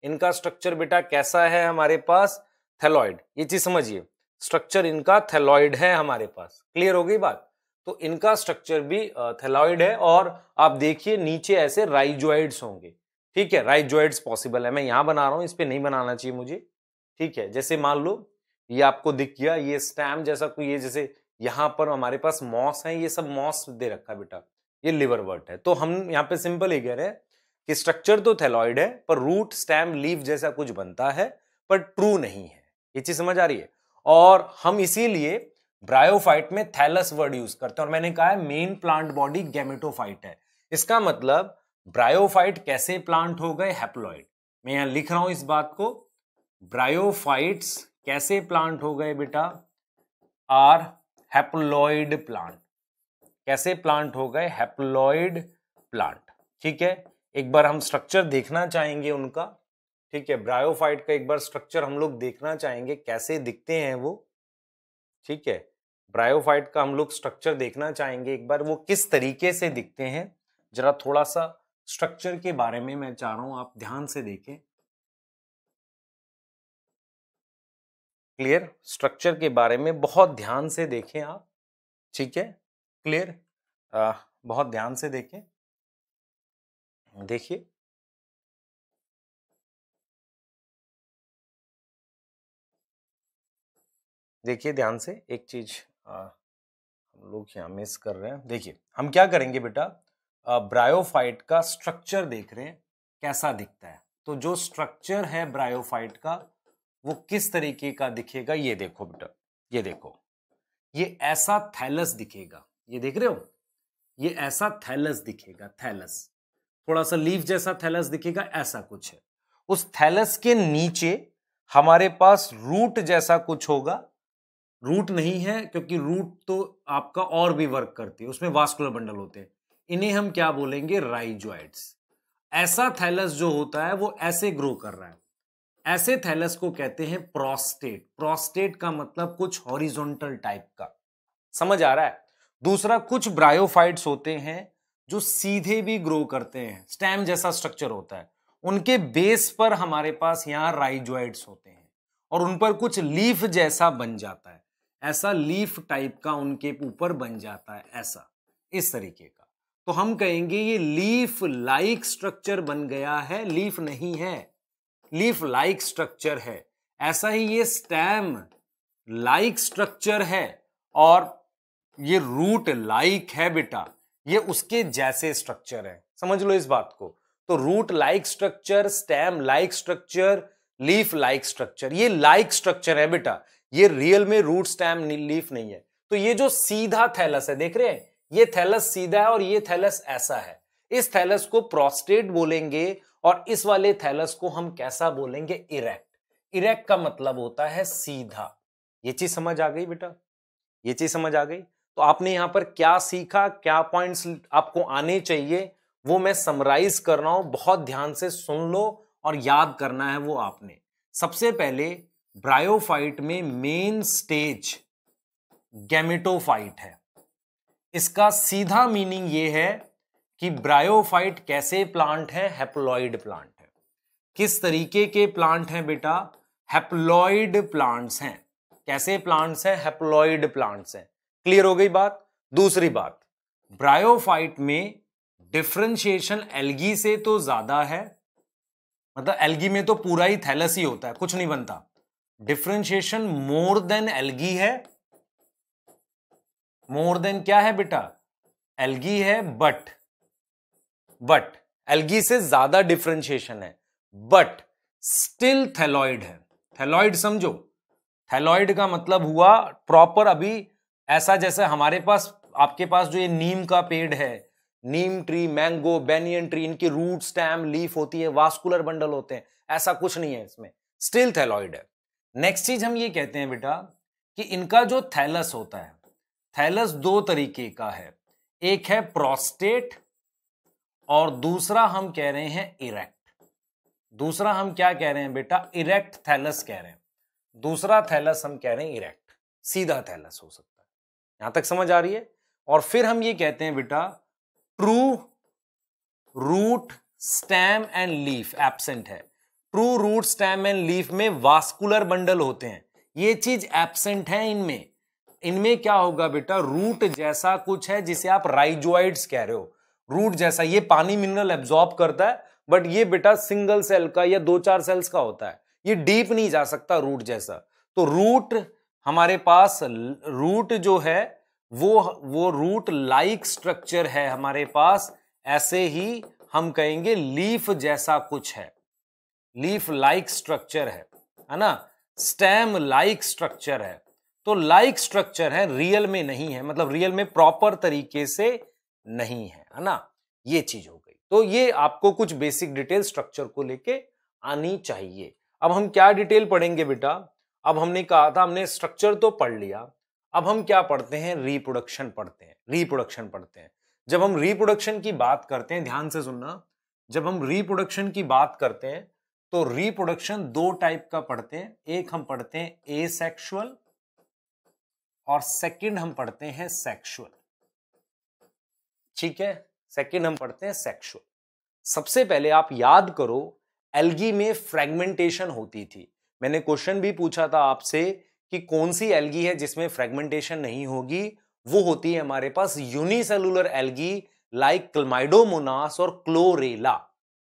इनका स्ट्रक्चर बेटा कैसा है हमारे पास थैलॉइड ये चीज समझिए स्ट्रक्चर इनका थैलॉइड है हमारे पास क्लियर हो गई बात तो इनका स्ट्रक्चर भी थैलॉइड है और आप देखिए नीचे ऐसे राइजॉइड्स होंगे ठीक है राइजॉइड्स पॉसिबल है मैं यहां बना रहा हूं इस पर नहीं बनाना चाहिए मुझे ठीक है जैसे मान लो ये आपको दिख गया ये स्टैम जैसा कोई ये जैसे यहां पर हमारे पास मॉस है ये सब मॉस दे रखा है बेटा ये लिवर वर्ट है तो हम यहाँ पे सिंपल ही कह रहे हैं कि स्ट्रक्चर तो थैलॉइड है पर रूट स्टैम लीव जैसा कुछ बनता है पर ट्रू नहीं है ये चीज समझ आ रही है और हम इसीलिए ब्रायोफाइट में थैलस वर्ड यूज करते हैं और मैंने कहा है मेन प्लांट बॉडी गैमेटोफाइट है इसका मतलब ब्रायोफाइट कैसे प्लांट हो गए हैप्लॉइड मैं यहां लिख रहा हूं इस बात को ब्रायोफाइट्स कैसे प्लांट हो गए बेटा आर हैप्लॉइड प्लांट कैसे प्लांट हो गए हैप्लॉइड प्लांट ठीक है एक बार हम स्ट्रक्चर देखना चाहेंगे उनका ठीक है ब्रायोफाइट का एक बार स्ट्रक्चर हम लोग देखना चाहेंगे कैसे दिखते हैं वो ठीक है ब्रायोफाइट का हम लोग स्ट्रक्चर देखना चाहेंगे एक बार वो किस तरीके से दिखते हैं जरा थोड़ा सा स्ट्रक्चर के बारे में मैं चाह रहा हूं आप ध्यान से देखें क्लियर स्ट्रक्चर के बारे में बहुत ध्यान से देखें आप ठीक है क्लियर बहुत ध्यान से देखें देखिए देखिए ध्यान से एक चीज हम लोग यहाँ मिस कर रहे हैं देखिए हम क्या करेंगे बेटा ब्रायोफाइट का स्ट्रक्चर देख रहे हैं कैसा दिखता है तो जो स्ट्रक्चर है ब्रायोफाइट का वो किस तरीके का दिखेगा ये देखो बेटा ये देखो ये ऐसा थैलस दिखेगा ये देख रहे हो ये ऐसा थैलस दिखेगा थैलस थोड़ा सा लीफ जैसा थैलस दिखेगा ऐसा कुछ है उस थैलस के नीचे हमारे पास रूट जैसा कुछ होगा रूट नहीं है क्योंकि रूट तो आपका और भी वर्क करती है उसमें वास्कुलर बंडल होते हैं इन्हें हम क्या बोलेंगे राइजॉइड्स ऐसा थैलस जो होता है वो ऐसे ग्रो कर रहा है ऐसे थैलस को कहते हैं प्रोस्टेट प्रोस्टेट का मतलब कुछ हॉरिजॉन्टल टाइप का समझ आ रहा है दूसरा कुछ ब्रायोफाइट्स होते हैं जो सीधे भी ग्रो करते हैं स्टैम जैसा स्ट्रक्चर होता है उनके बेस पर हमारे पास यहाँ राइजॉइड्स होते हैं और उन पर कुछ लीफ जैसा बन जाता है ऐसा लीफ टाइप का उनके ऊपर बन जाता है ऐसा इस तरीके का तो हम कहेंगे ये लीफ लाइक स्ट्रक्चर बन गया है लीफ नहीं है लीफ लाइक स्ट्रक्चर है ऐसा ही ये स्टैम लाइक स्ट्रक्चर है और ये रूट लाइक है बेटा ये उसके जैसे स्ट्रक्चर है समझ लो इस बात को तो root like structure stem like structure leaf like structure ये लाइक स्ट्रक्चर है बेटा ये रियल में रूट स्टैम लीफ नहीं है तो ये जो सीधा थैलस है देख रहे हैं ये थैलस सीधा है और ये थैलस ऐसा है इस थैलस को प्रोस्टेट बोलेंगे और इस वाले थैलस को हम कैसा बोलेंगे इरेक्ट इरेक्ट का मतलब होता है सीधा ये चीज समझ आ गई बेटा ये चीज समझ आ गई तो आपने यहां पर क्या सीखा क्या पॉइंट्स आपको आने चाहिए वो मैं समराइज कर रहा हूं बहुत ध्यान से सुन लो और याद करना है वो आपने सबसे पहले ब्रायोफाइट में मेन स्टेज गैमेटोफाइट है इसका सीधा मीनिंग ये है कि ब्रायोफाइट कैसे प्लांट है हेप्लॉइड प्लांट है किस तरीके के प्लांट हैं बेटा हेप्लॉइड प्लांट्स हैं कैसे प्लांट्स हैं हेप्लॉइड प्लांट्स हैं क्लियर हो गई बात दूसरी बात ब्रायोफाइट में डिफ्रेंशिएशन एल्गी से तो ज्यादा है मतलब एल्गी में तो पूरा ही थैलस ही होता है कुछ नहीं बनता डिफ्रेंशिएशन मोर देन एल्गी है मोर देन क्या है बेटा एल्गी है बट बट एल्गी से ज्यादा डिफ्रेंशिएशन है बट स्टिल थैलॉइड है थैलॉइड समझो थैलॉइड का मतलब हुआ प्रॉपर अभी ऐसा जैसे हमारे पास आपके पास जो ये नीम का पेड़ है neem tree mango banyan tree इनकी रूट स्टैम लीफ होती है वास्कुलर बंडल होते हैं ऐसा कुछ नहीं है इसमें स्टिल थैलॉइड है नेक्स्ट चीज हम ये कहते हैं बेटा कि इनका जो थैलस होता है थैलस दो तरीके का है एक है प्रोस्टेट और दूसरा हम कह रहे हैं इरेक्ट दूसरा हम क्या कह रहे हैं बेटा इरेक्ट थैलस कह रहे हैं दूसरा थैलस हम कह रहे हैं इरेक्ट सीधा थैलस हो सकता यहां तक समझ आ रही है और फिर हम ये कहते हैं बेटा true root stem and leaf absent है true root stem and leaf में वास्कुलर बंडल होते हैं ये चीज एबसेंट है इनमें इनमें क्या होगा बेटा रूट जैसा कुछ है जिसे आप राइजोइड्स कह रहे हो रूट जैसा ये पानी मिनरल एब्जॉर्ब करता है बट ये बेटा सिंगल सेल का या दो चार सेल्स का होता है ये डीप नहीं जा सकता रूट जैसा तो रूट हमारे पास रूट जो है वो वो रूट लाइक स्ट्रक्चर है हमारे पास ऐसे ही हम कहेंगे लीफ जैसा कुछ है लीफ लाइक स्ट्रक्चर है है ना स्टेम लाइक स्ट्रक्चर है तो लाइक स्ट्रक्चर है रियल में नहीं है मतलब रियल में प्रॉपर तरीके से नहीं है है ना ये चीज हो गई तो ये आपको कुछ बेसिक डिटेल स्ट्रक्चर को लेके आनी चाहिए अब हम क्या डिटेल पढ़ेंगे बेटा अब हमने कहा था हमने स्ट्रक्चर तो पढ़ लिया अब हम क्या पढ़ते हैं रिप्रोडक्शन पढ़ते हैं रिप्रोडक्शन पढ़ते हैं जब हम रिप्रोडक्शन की बात करते हैं ध्यान से सुनना जब हम रिप्रोडक्शन की बात करते हैं तो रिप्रोडक्शन दो टाइप का पढ़ते हैं एक हम पढ़ते हैं एसेक्सुअल और सेकंड हम पढ़ते हैं सेक्शुअल ठीक है सेकंड हम पढ़ते हैं सेक्शुअल सबसे पहले आप याद करो एल्गी में फ्रेगमेंटेशन होती थी मैंने क्वेश्चन भी पूछा था आपसे कि कौन सी एल्गी है जिसमें फ्रेगमेंटेशन नहीं होगी वो होती है हमारे पास यूनिसेलुलर एल्गी लाइक क्लमाइडोमोनास और क्लोरेला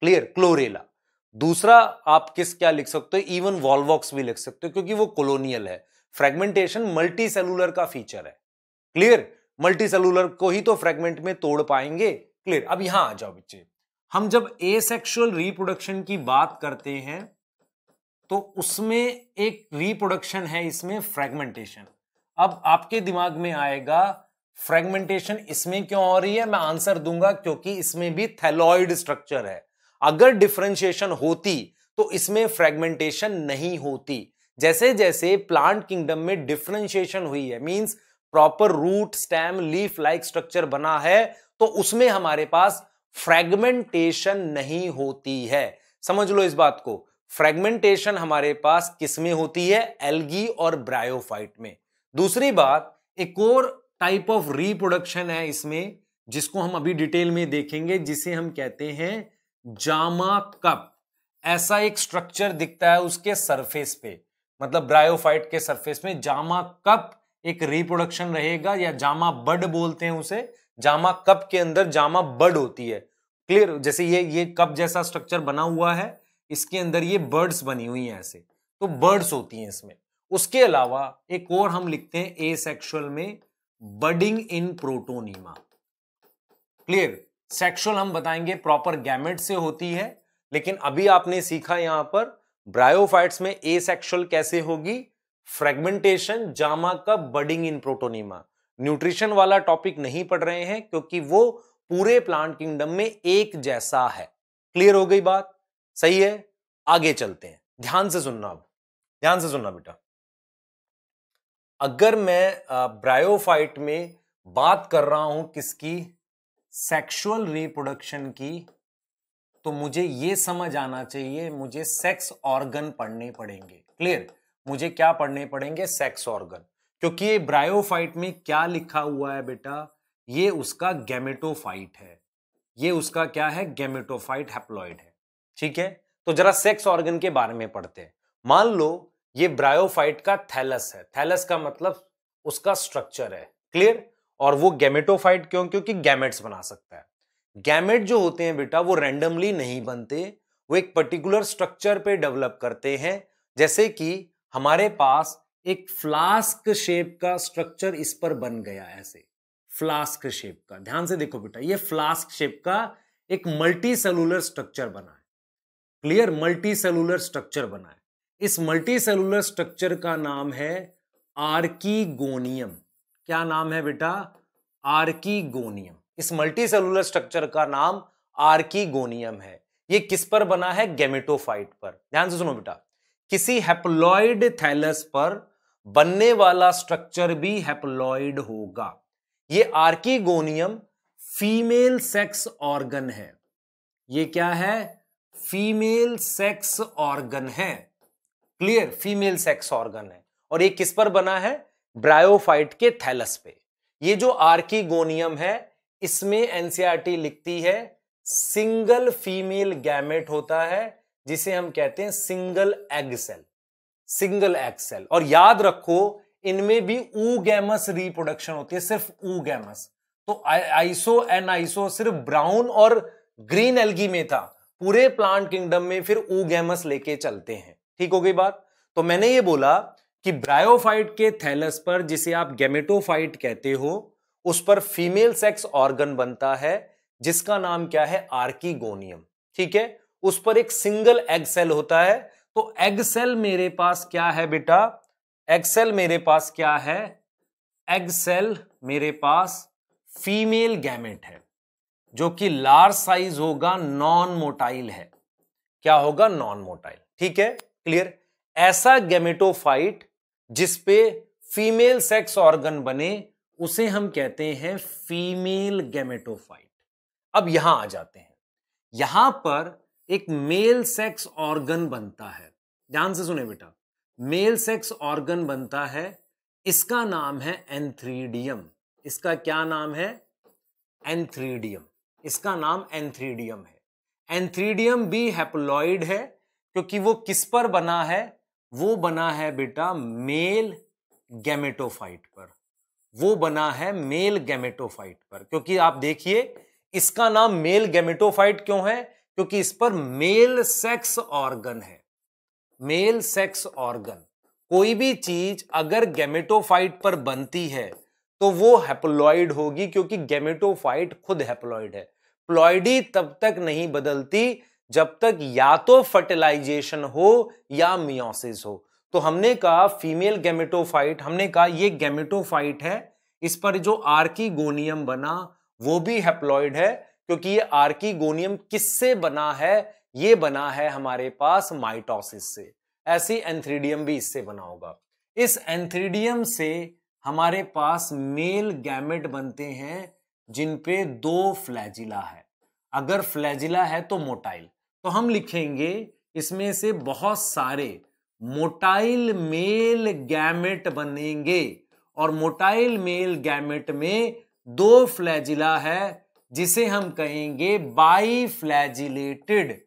क्लियर क्लोरेला दूसरा आप किस क्या लिख सकते हो इवन वॉलवॉक्स भी लिख सकते हो क्योंकि वो कॉलोनियल है फ्रेगमेंटेशन मल्टी सेलुलर का फीचर है क्लियर मल्टी सेलुलर को ही तो फ्रेगमेंट में तोड़ पाएंगे क्लियर अब यहां आ जाओ बच्चे हम जब एसेक्सुअल रिप्रोडक्शन की बात करते हैं तो उसमें एक रिप्रोडक्शन है इसमें फ्रेगमेंटेशन अब आपके दिमाग में आएगा फ्रेगमेंटेशन इसमें क्यों हो रही है मैं आंसर दूंगा क्योंकि इसमें भी थैलॉइड स्ट्रक्चर है अगर डिफ्रेंशिएशन होती तो इसमें फ्रेगमेंटेशन नहीं होती जैसे जैसे प्लांट किंगडम में डिफ्रेंशिएशन हुई है means proper root stem leaf like structure बना है तो उसमें हमारे पास फ्रेगमेंटेशन नहीं होती है समझ लो इस बात को फ्रेगमेंटेशन हमारे पास किसमें होती है एल्गी और ब्रायोफाइट में दूसरी बात एक और टाइप ऑफ रिप्रोडक्शन है इसमें जिसको हम अभी डिटेल में देखेंगे जिसे हम कहते हैं जामा कप ऐसा एक स्ट्रक्चर दिखता है उसके सरफेस पे मतलब ब्रायोफाइट के सरफेस में जामा कप एक रिप्रोडक्शन रहेगा या जामा बड बोलते हैं उसे जामा कप के अंदर जामा बड होती है क्लियर जैसे ये ये कप जैसा स्ट्रक्चर बना हुआ है इसके अंदर ये बर्ड्स बनी हुई हैं ऐसे तो बर्ड्स होती हैं इसमें उसके अलावा एक और हम लिखते हैं ए सेक्शुअल में budding in protonema clear sexual हम बताएंगे प्रॉपर गैमेट से होती है लेकिन अभी आपने सीखा यहां पर ब्रायोफाइट्स में ए सेक्शुअल कैसे होगी फ्रेगमेंटेशन जामा का बडिंग इन प्रोटोनिमा न्यूट्रिशन वाला टॉपिक नहीं पढ़ रहे हैं क्योंकि वो पूरे प्लांट किंगडम में एक जैसा है क्लियर हो गई बात सही है आगे चलते हैं ध्यान से सुनना अब ध्यान से सुनना बेटा अगर मैं ब्रायोफाइट में बात कर रहा हूं किसकी सेक्सुअल रिप्रोडक्शन की तो मुझे ये समझ आना चाहिए मुझे सेक्स ऑर्गन पढ़ने पड़ेंगे क्लियर मुझे क्या पढ़ने पड़ेंगे सेक्स ऑर्गन क्योंकि ये ब्रायोफाइट में क्या लिखा हुआ है बेटा ये उसका गैमेटोफाइट है ये उसका क्या है गैमेटोफाइट हैप्लॉइड है ठीक है तो जरा सेक्स ऑर्गन के बारे में पढ़ते हैं मान लो ये ब्रायोफाइट का थैलस है थैलस का मतलब उसका स्ट्रक्चर है क्लियर और वो गैमेटोफाइट क्यों क्योंकि गैमेट्स बना सकता है गैमेट जो होते हैं बेटा वो रैंडमली नहीं बनते वो एक पर्टिकुलर स्ट्रक्चर पे डेवलप करते हैं जैसे कि हमारे पास एक फ्लास्क शेप का स्ट्रक्चर इस पर बन गया ऐसे फ्लास्क शेप का ध्यान से देखो बेटा ये फ्लास्क शेप का एक मल्टी सेलुलर स्ट्रक्चर बना है क्लियर मल्टी सेलुलर स्ट्रक्चर बना है इस मल्टी सेलुलर स्ट्रक्चर का नाम है आर्कीगोनियम क्या नाम है बेटा आर्कीगोनियम इस मल्टी सेलुलर स्ट्रक्चर का नाम आर्कीगोनियम है ये किस पर बना है गेमेटोफाइट पर ध्यान से सुनो बेटा किसी हेप्लॉइड थैलस पर बनने वाला स्ट्रक्चर भी हेप्लॉइड होगा ये आर्कीगोनियम फीमेल सेक्स ऑर्गन है ये क्या है फीमेल सेक्स ऑर्गन है क्लियर फीमेल सेक्स ऑर्गन है और ये किस पर बना है ब्रायोफाइट के थैलस पे ये जो आर्कीगोनियम है इसमें एनसीआरटी e लिखती है सिंगल फीमेल गैमेट होता है जिसे हम कहते हैं single egg cell single egg cell और याद रखो इनमें भी ऊ गैमस रिप्रोडक्शन होती है सिर्फ ऊ गैमस तो आइसो एंड आइसो सिर्फ ब्राउन और ग्रीन एलगी में था पूरे प्लांट किंगडम में फिर ऊगैमस लेके चलते हैं ठीक हो गई बात तो मैंने ये बोला कि ब्रायोफाइट के थैलस पर जिसे आप गेमेटोफाइट कहते हो उस पर फीमेल सेक्स ऑर्गन बनता है जिसका नाम क्या है आर्कीगोनियम ठीक है उस पर एक सिंगल एग सेल होता है तो एग सेल मेरे पास क्या है बेटा एग सेल मेरे पास क्या है एग सेल मेरे पास फीमेल गैमेट है जो कि लार्ज साइज होगा नॉन मोटाइल है क्या होगा नॉन मोटाइल ठीक है क्लियर ऐसा गेमेटोफाइट जिसपे फीमेल सेक्स ऑर्गन बने उसे हम कहते हैं फीमेल गेमेटोफाइट अब यहां आ जाते हैं यहां पर एक मेल सेक्स ऑर्गन बनता है ध्यान से सुने बेटा मेल सेक्स ऑर्गन बनता है इसका नाम है एंथ्रीडियम इसका क्या नाम है एंथ्रीडियम इसका नाम एंथ्रीडियम है एंथ्रीडियम भी हैप्लॉइड है क्योंकि वो किस पर बना है वो बना है बेटा मेल गैमेटोफाइट पर वो बना है मेल गैमेटोफाइट पर क्योंकि आप देखिए इसका नाम मेल गैमेटोफाइट क्यों है क्योंकि इस पर मेल सेक्स ऑर्गन है मेल सेक्स ऑर्गन कोई भी चीज अगर गैमेटोफाइट पर बनती है तो वो हैप्लॉइड होगी क्योंकि गैमेटोफाइट खुद हैप्लॉइड है प्लॉइडी तब तक नहीं बदलती जब तक या तो फर्टिलाइजेशन हो या मियोसिस हो तो हमने कहा फीमेल गैमेटोफाइट हमने कहा ये गैमेटोफाइट है इस पर जो आर्की गोनियम बना वो भी हेप्लॉइड है क्योंकि ये आर्की गोनियम किससे बना है ये बना है हमारे पास माइटोसिस से ऐसी एंथ्रीडियम भी इससे बना होगा इस एंथ्रीडियम से हमारे पास मेल गैमेट बनते हैं जिन पे दो फ्लैजिला है अगर फ्लैजिला है तो मोटाइल तो हम लिखेंगे इसमें से बहुत सारे मोटाइल मेल गैमेट बनेंगे और मोटाइल मेल गैमेट में दो फ्लैजिला है जिसे हम कहेंगे बाई फ्लैजिलेटेड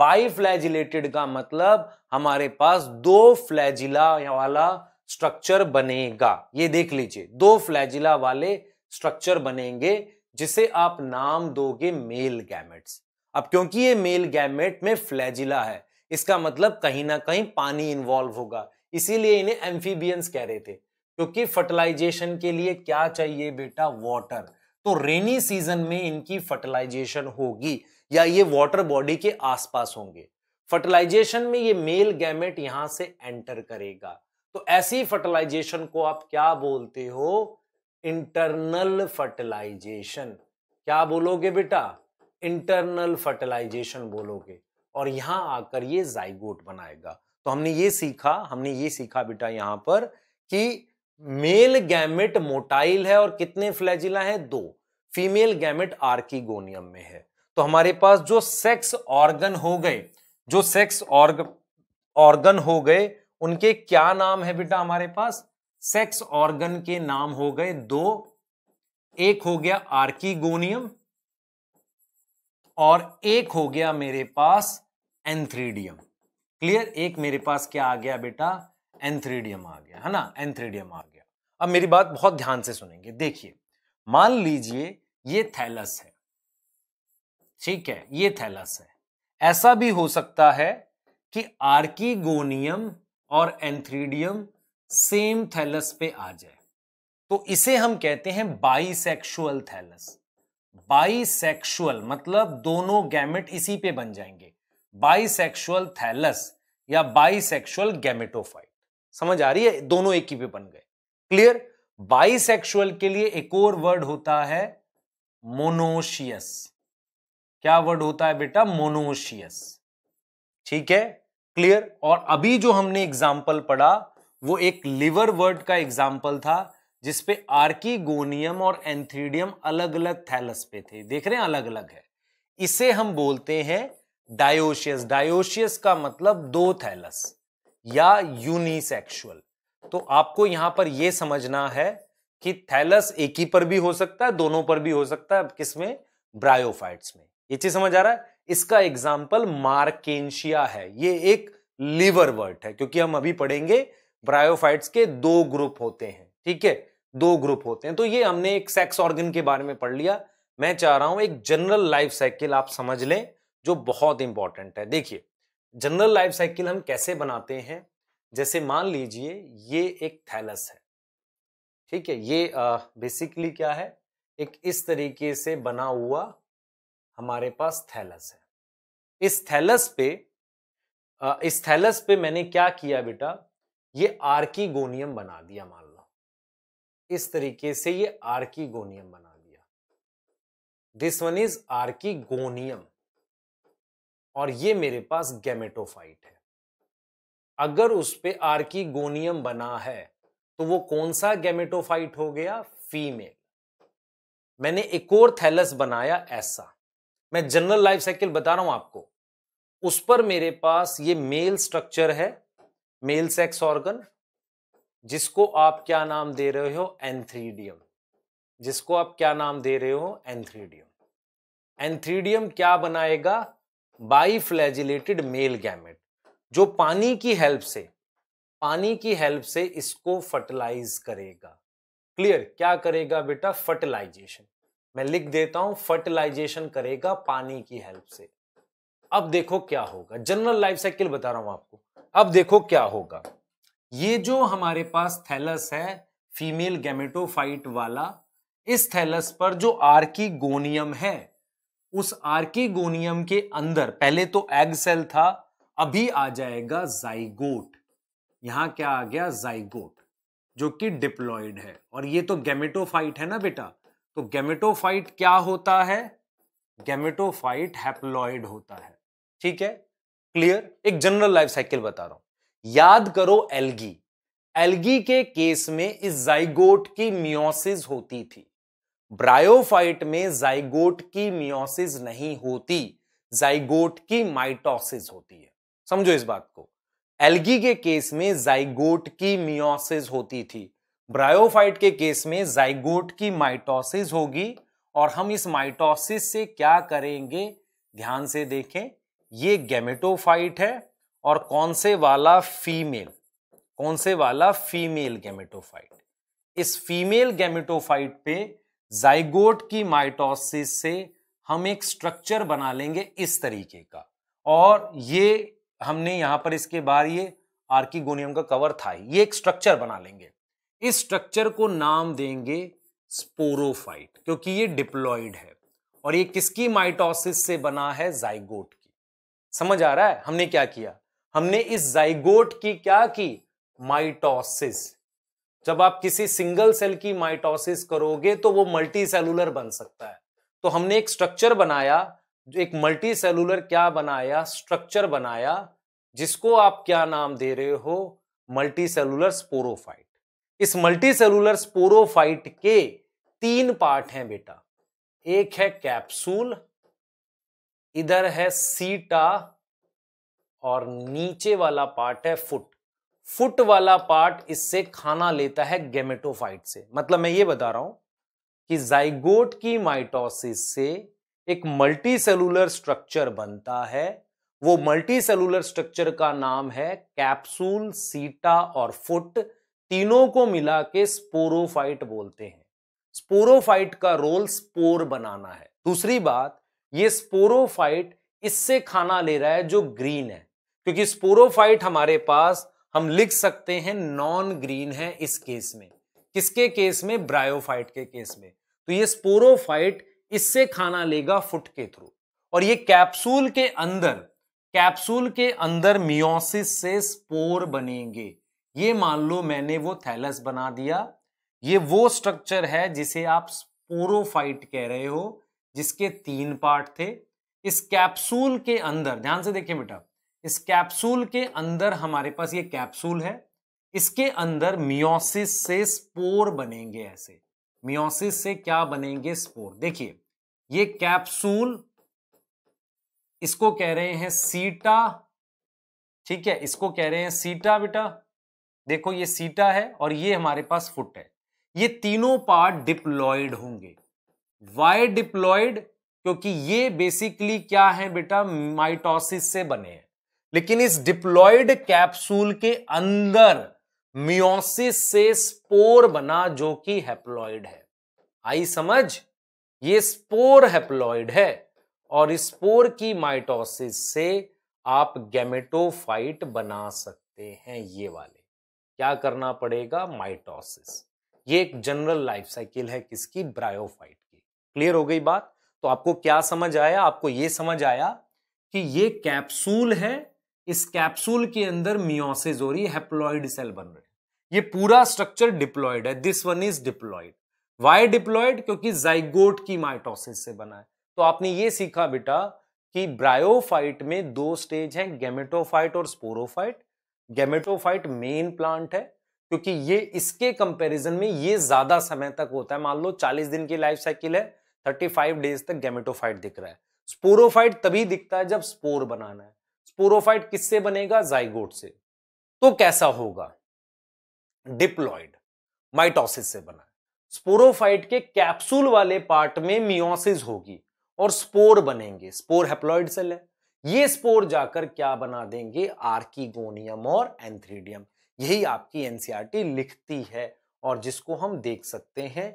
बाई फ्लैजिलेटेड का मतलब हमारे पास दो फ्लैजिला वाला स्ट्रक्चर बनेगा ये देख लीजिए दो फ्लैजिला वाले स्ट्रक्चर बनेंगे जिसे आप नाम दोगे मेल गैमेट्स अब क्योंकि ये मेल गैमेट में फ्लैजिला है इसका मतलब कहीं ना कहीं पानी इन्वॉल्व होगा इसीलिए इन्हें एम्फीबियंस कह रहे थे क्योंकि फर्टिलाइजेशन के लिए क्या चाहिए बेटा वाटर तो रेनी सीजन में इनकी फर्टिलाइजेशन होगी या ये वाटर बॉडी के आसपास होंगे फर्टिलाइजेशन में ये मेल गैमेट यहां से एंटर करेगा तो ऐसी फर्टिलाइजेशन को आप क्या बोलते हो इंटरनल फर्टिलाइजेशन क्या बोलोगे बेटा इंटरनल फर्टिलाइजेशन बोलोगे और यहां आकर ये जाइगोट बनाएगा तो हमने ये सीखा हमने ये सीखा बेटा यहां पर कि मेल गैमेट मोटाइल है और कितने फ्लैजिला है दो फीमेल गैमेट आर्किगोनियम में है तो हमारे पास जो सेक्स ऑर्गन हो गए जो सेक्स ऑर्ग ऑर्गन हो गए उनके क्या नाम है बेटा हमारे पास सेक्स ऑर्गन के नाम हो गए दो एक हो गया आर्कीगोनियम और एक हो गया मेरे पास एंथ्रीडियम क्लियर एक मेरे पास क्या आ गया बेटा एंथ्रीडियम आ गया है ना एंथ्रीडियम आ गया अब मेरी बात बहुत ध्यान से सुनेंगे देखिए मान लीजिए ये थैलस है ठीक है ये थैलस है ऐसा भी हो सकता है कि आर्कीगोनियम और एंथ्रीडियम सेम थैलस पे आ जाए तो इसे हम कहते हैं बाईसेक्सुअल थैलस बाईसेक्सुअल मतलब दोनों गैमेट इसी पे बन जाएंगे बाईसेक्सुअल थैलस या बाईसेक्सुअल गैमेटोफाइट समझ आ रही है दोनों एक ही पे बन गए क्लियर बाईसेक्सुअल के लिए एक और वर्ड होता है मोनोशियस क्या वर्ड होता है बेटा मोनोशियस ठीक है क्लियर और अभी जो हमने एग्जाम्पल पढ़ा वो एक लिवर वर्ड का एग्जाम्पल था जिसपे आर्कीगोनियम और एंथ्रीडियम अलग अलग थैलस पे थे देख रहे हैं अलग अलग है इसे हम बोलते हैं डायोशियस डायोशियस का मतलब दो थैलस या यूनिसेक्सुअल तो आपको यहां पर यह समझना है कि थैलस एक ही पर भी हो सकता है दोनों पर भी हो सकता है किसमें ब्रायोफाइट्स में ये चीज समझ आ रहा है इसका एग्जाम्पल मार्केशिया है ये एक लिवर वर्ड है क्योंकि हम अभी पढ़ेंगे ब्रायोफाइट्स के दो ग्रुप होते हैं ठीक है दो ग्रुप होते हैं तो ये हमने एक सेक्स ऑर्गन के बारे में पढ़ लिया मैं चाह रहा हूं एक जनरल लाइफ साइकिल आप समझ लें जो बहुत इंपॉर्टेंट है देखिए जनरल लाइफ साइकिल हम कैसे बनाते हैं जैसे मान लीजिए ये एक थैलस है ठीक है ये बेसिकली क्या है एक इस तरीके से बना हुआ हमारे पास थैलस है इस थैलस पे आ, इस थैलस पे मैंने क्या किया बेटा ये आर्कीगोनियम बना दिया मान लो इस तरीके से ये आर्कीगोनियम बना दिया दिस वन इज आर्कीगोनियम और ये मेरे पास गैमेटोफाइट है अगर उस पर आर्कीगोनियम बना है तो वो कौन सा गैमेटोफाइट हो गया फीमेल मैंने एक और थैलस बनाया ऐसा मैं जनरल लाइफ साइकिल बता रहा हूं आपको उस पर मेरे पास ये मेल स्ट्रक्चर है मेल सेक्स ऑर्गन जिसको आप क्या नाम दे रहे हो एंथ्रीडियम जिसको आप क्या नाम दे रहे हो एंथ्रीडियम एंथ्रीडियम क्या बनाएगा बाई फ्लैजिलेटेड मेल गैमेट जो पानी की हेल्प से पानी की हेल्प से इसको फर्टिलाइज करेगा क्लियर क्या करेगा बेटा फर्टिलाइजेशन मैं लिख देता हूं फर्टिलाइजेशन करेगा पानी की हेल्प से अब देखो क्या होगा जनरल लाइफ साइकिल बता रहा हूं आपको अब देखो क्या होगा ये जो हमारे पास थैलस है फीमेल गैमेटोफाइट वाला इस थैलस पर जो आर्की गोनियम है उस आर्की गोनियम के अंदर पहले तो एग सेल था अभी आ जाएगा जाइगोट यहां क्या आ गया जाइगोट जो कि डिप्लॉइड है और ये तो गैमेटोफाइट है ना बेटा तो गैमेटोफाइट क्या होता है गैमेटोफाइट हैप्लॉइड होता है ठीक है क्लियर एक जनरल लाइफ साइकिल बता रहा हूं याद करो एलगी एलगी के केस में इस जाइगोट की मियोसिस होती थी ब्रायोफाइट में जाइगोट की मियोसिस नहीं होती जाइगोट की माइटोसिस होती है समझो इस बात को एलगी के केस में जाइगोट की मियोसिस होती थी ब्रायोफाइट के केस में जाइगोट की माइटोसिस होगी और हम इस माइटोसिस से क्या करेंगे ध्यान से देखें ये गैमेटोफाइट है और कौन से वाला फीमेल कौन से वाला फीमेल गैमेटोफाइट इस फीमेल गैमेटोफाइट पे जाइगोट की माइटोसिस से हम एक स्ट्रक्चर बना लेंगे इस तरीके का और ये हमने यहां पर इसके बाहर ये आर्किगोनियम का कवर था ये एक स्ट्रक्चर बना लेंगे इस स्ट्रक्चर को नाम देंगे स्पोरोफाइट क्योंकि ये डिप्लॉइड है और ये किसकी माइटोसिस से बना है जाइगोट समझ आ रहा है हमने क्या किया हमने इस जाइगोट की क्या की माइटोसिस जब आप किसी सिंगल सेल की माइटोसिस करोगे तो वो मल्टी सेलुलर बन सकता है तो हमने एक स्ट्रक्चर बनाया जो एक मल्टी सेलुलर क्या बनाया स्ट्रक्चर बनाया जिसको आप क्या नाम दे रहे हो मल्टी सेलुलर स्पोरोफाइट इस मल्टी सेलुलर स्पोरोफाइट के तीन पार्ट हैं बेटा एक है कैप्सूल इधर है सीटा और नीचे वाला पार्ट है फुट फुट वाला पार्ट इससे खाना लेता है गेमेटोफाइट से मतलब मैं ये बता रहा हूं कि जाइगोट की माइटोसिस से एक मल्टी सेलुलर स्ट्रक्चर बनता है वो मल्टी सेलुलर स्ट्रक्चर का नाम है कैप्सूल सीटा और फुट तीनों को मिला के स्पोरोफाइट बोलते हैं स्पोरोफाइट का रोल स्पोर बनाना है दूसरी बात ये स्पोरोफाइट इससे खाना ले रहा है जो ग्रीन है क्योंकि स्पोरोफाइट हमारे पास हम लिख सकते हैं नॉन ग्रीन है इस केस में किसके केस में ब्रायोफाइट के केस में तो ये स्पोरोफाइट इससे खाना लेगा फुट के थ्रू और ये कैप्सूल के अंदर कैप्सूल के अंदर मियोसिस से स्पोर बनेंगे ये मान लो मैंने वो थैलस बना दिया ये वो स्ट्रक्चर है जिसे आप स्पोरोफाइट कह रहे हो जिसके तीन पार्ट थे इस कैप्सूल के अंदर ध्यान से देखिए बेटा इस कैप्सूल के अंदर हमारे पास ये कैप्सूल है इसके अंदर मियोसिस से स्पोर बनेंगे ऐसे मियोसिस से क्या बनेंगे स्पोर देखिए ये कैप्सूल इसको कह रहे हैं सीटा ठीक है इसको कह रहे हैं सीटा बेटा देखो ये सीटा है और ये हमारे पास फुट है ये तीनों पार्ट डिप्लॉयड होंगे वाई डिप्लॉयड क्योंकि ये बेसिकली क्या है बेटा माइटोसिस से बने हैं लेकिन इस डिप्लॉयड कैप्सूल के अंदर मियोसिस से स्पोर बना जो कि हैप्लॉयड है आई समझ ये स्पोर हैप्लॉयड है और स्पोर की माइटोसिस से आप गैमेटोफाइट बना सकते हैं ये वाले क्या करना पड़ेगा माइटोसिस ये एक जनरल लाइफ साइकिल है किसकी ब्रायोफाइट क्लियर हो गई बात तो आपको क्या समझ आया आपको ये समझ आया कि ये कैप्सूल है इस कैप्सूल के अंदर मियोसिस हो रही है हेप्लॉइड सेल बन रहे ये पूरा स्ट्रक्चर डिप्लॉयड है this one is diploid why diploid क्योंकि जाइगोट की माइटोसिस से बना है तो आपने ये सीखा बेटा कि ब्रायोफाइट में दो स्टेज हैं गेमेटोफाइट और स्पोरोफाइट गेमेटोफाइट मेन प्लांट है क्योंकि ये इसके कंपैरिजन में ये ज्यादा समय तक होता है मान लो 40 दिन की लाइफ साइकिल है 35 डेज तक गैमेटोफाइट दिख रहा है स्पोरोफाइट तभी दिखता है जब स्पोर बनाना है स्पोरोफाइट किससे बनेगा जाइगोट से तो कैसा होगा डिप्लॉइड माइटोसिस से बना है स्पोरोफाइट के कैप्सूल वाले पार्ट में मियोसिस होगी और स्पोर बनेंगे स्पोर हेप्लॉइड सेल है ये स्पोर जाकर क्या बना देंगे आर्कीगोनियम और एंथ्रीडियम यही आपकी एनसीआरटी e लिखती है और जिसको हम देख सकते हैं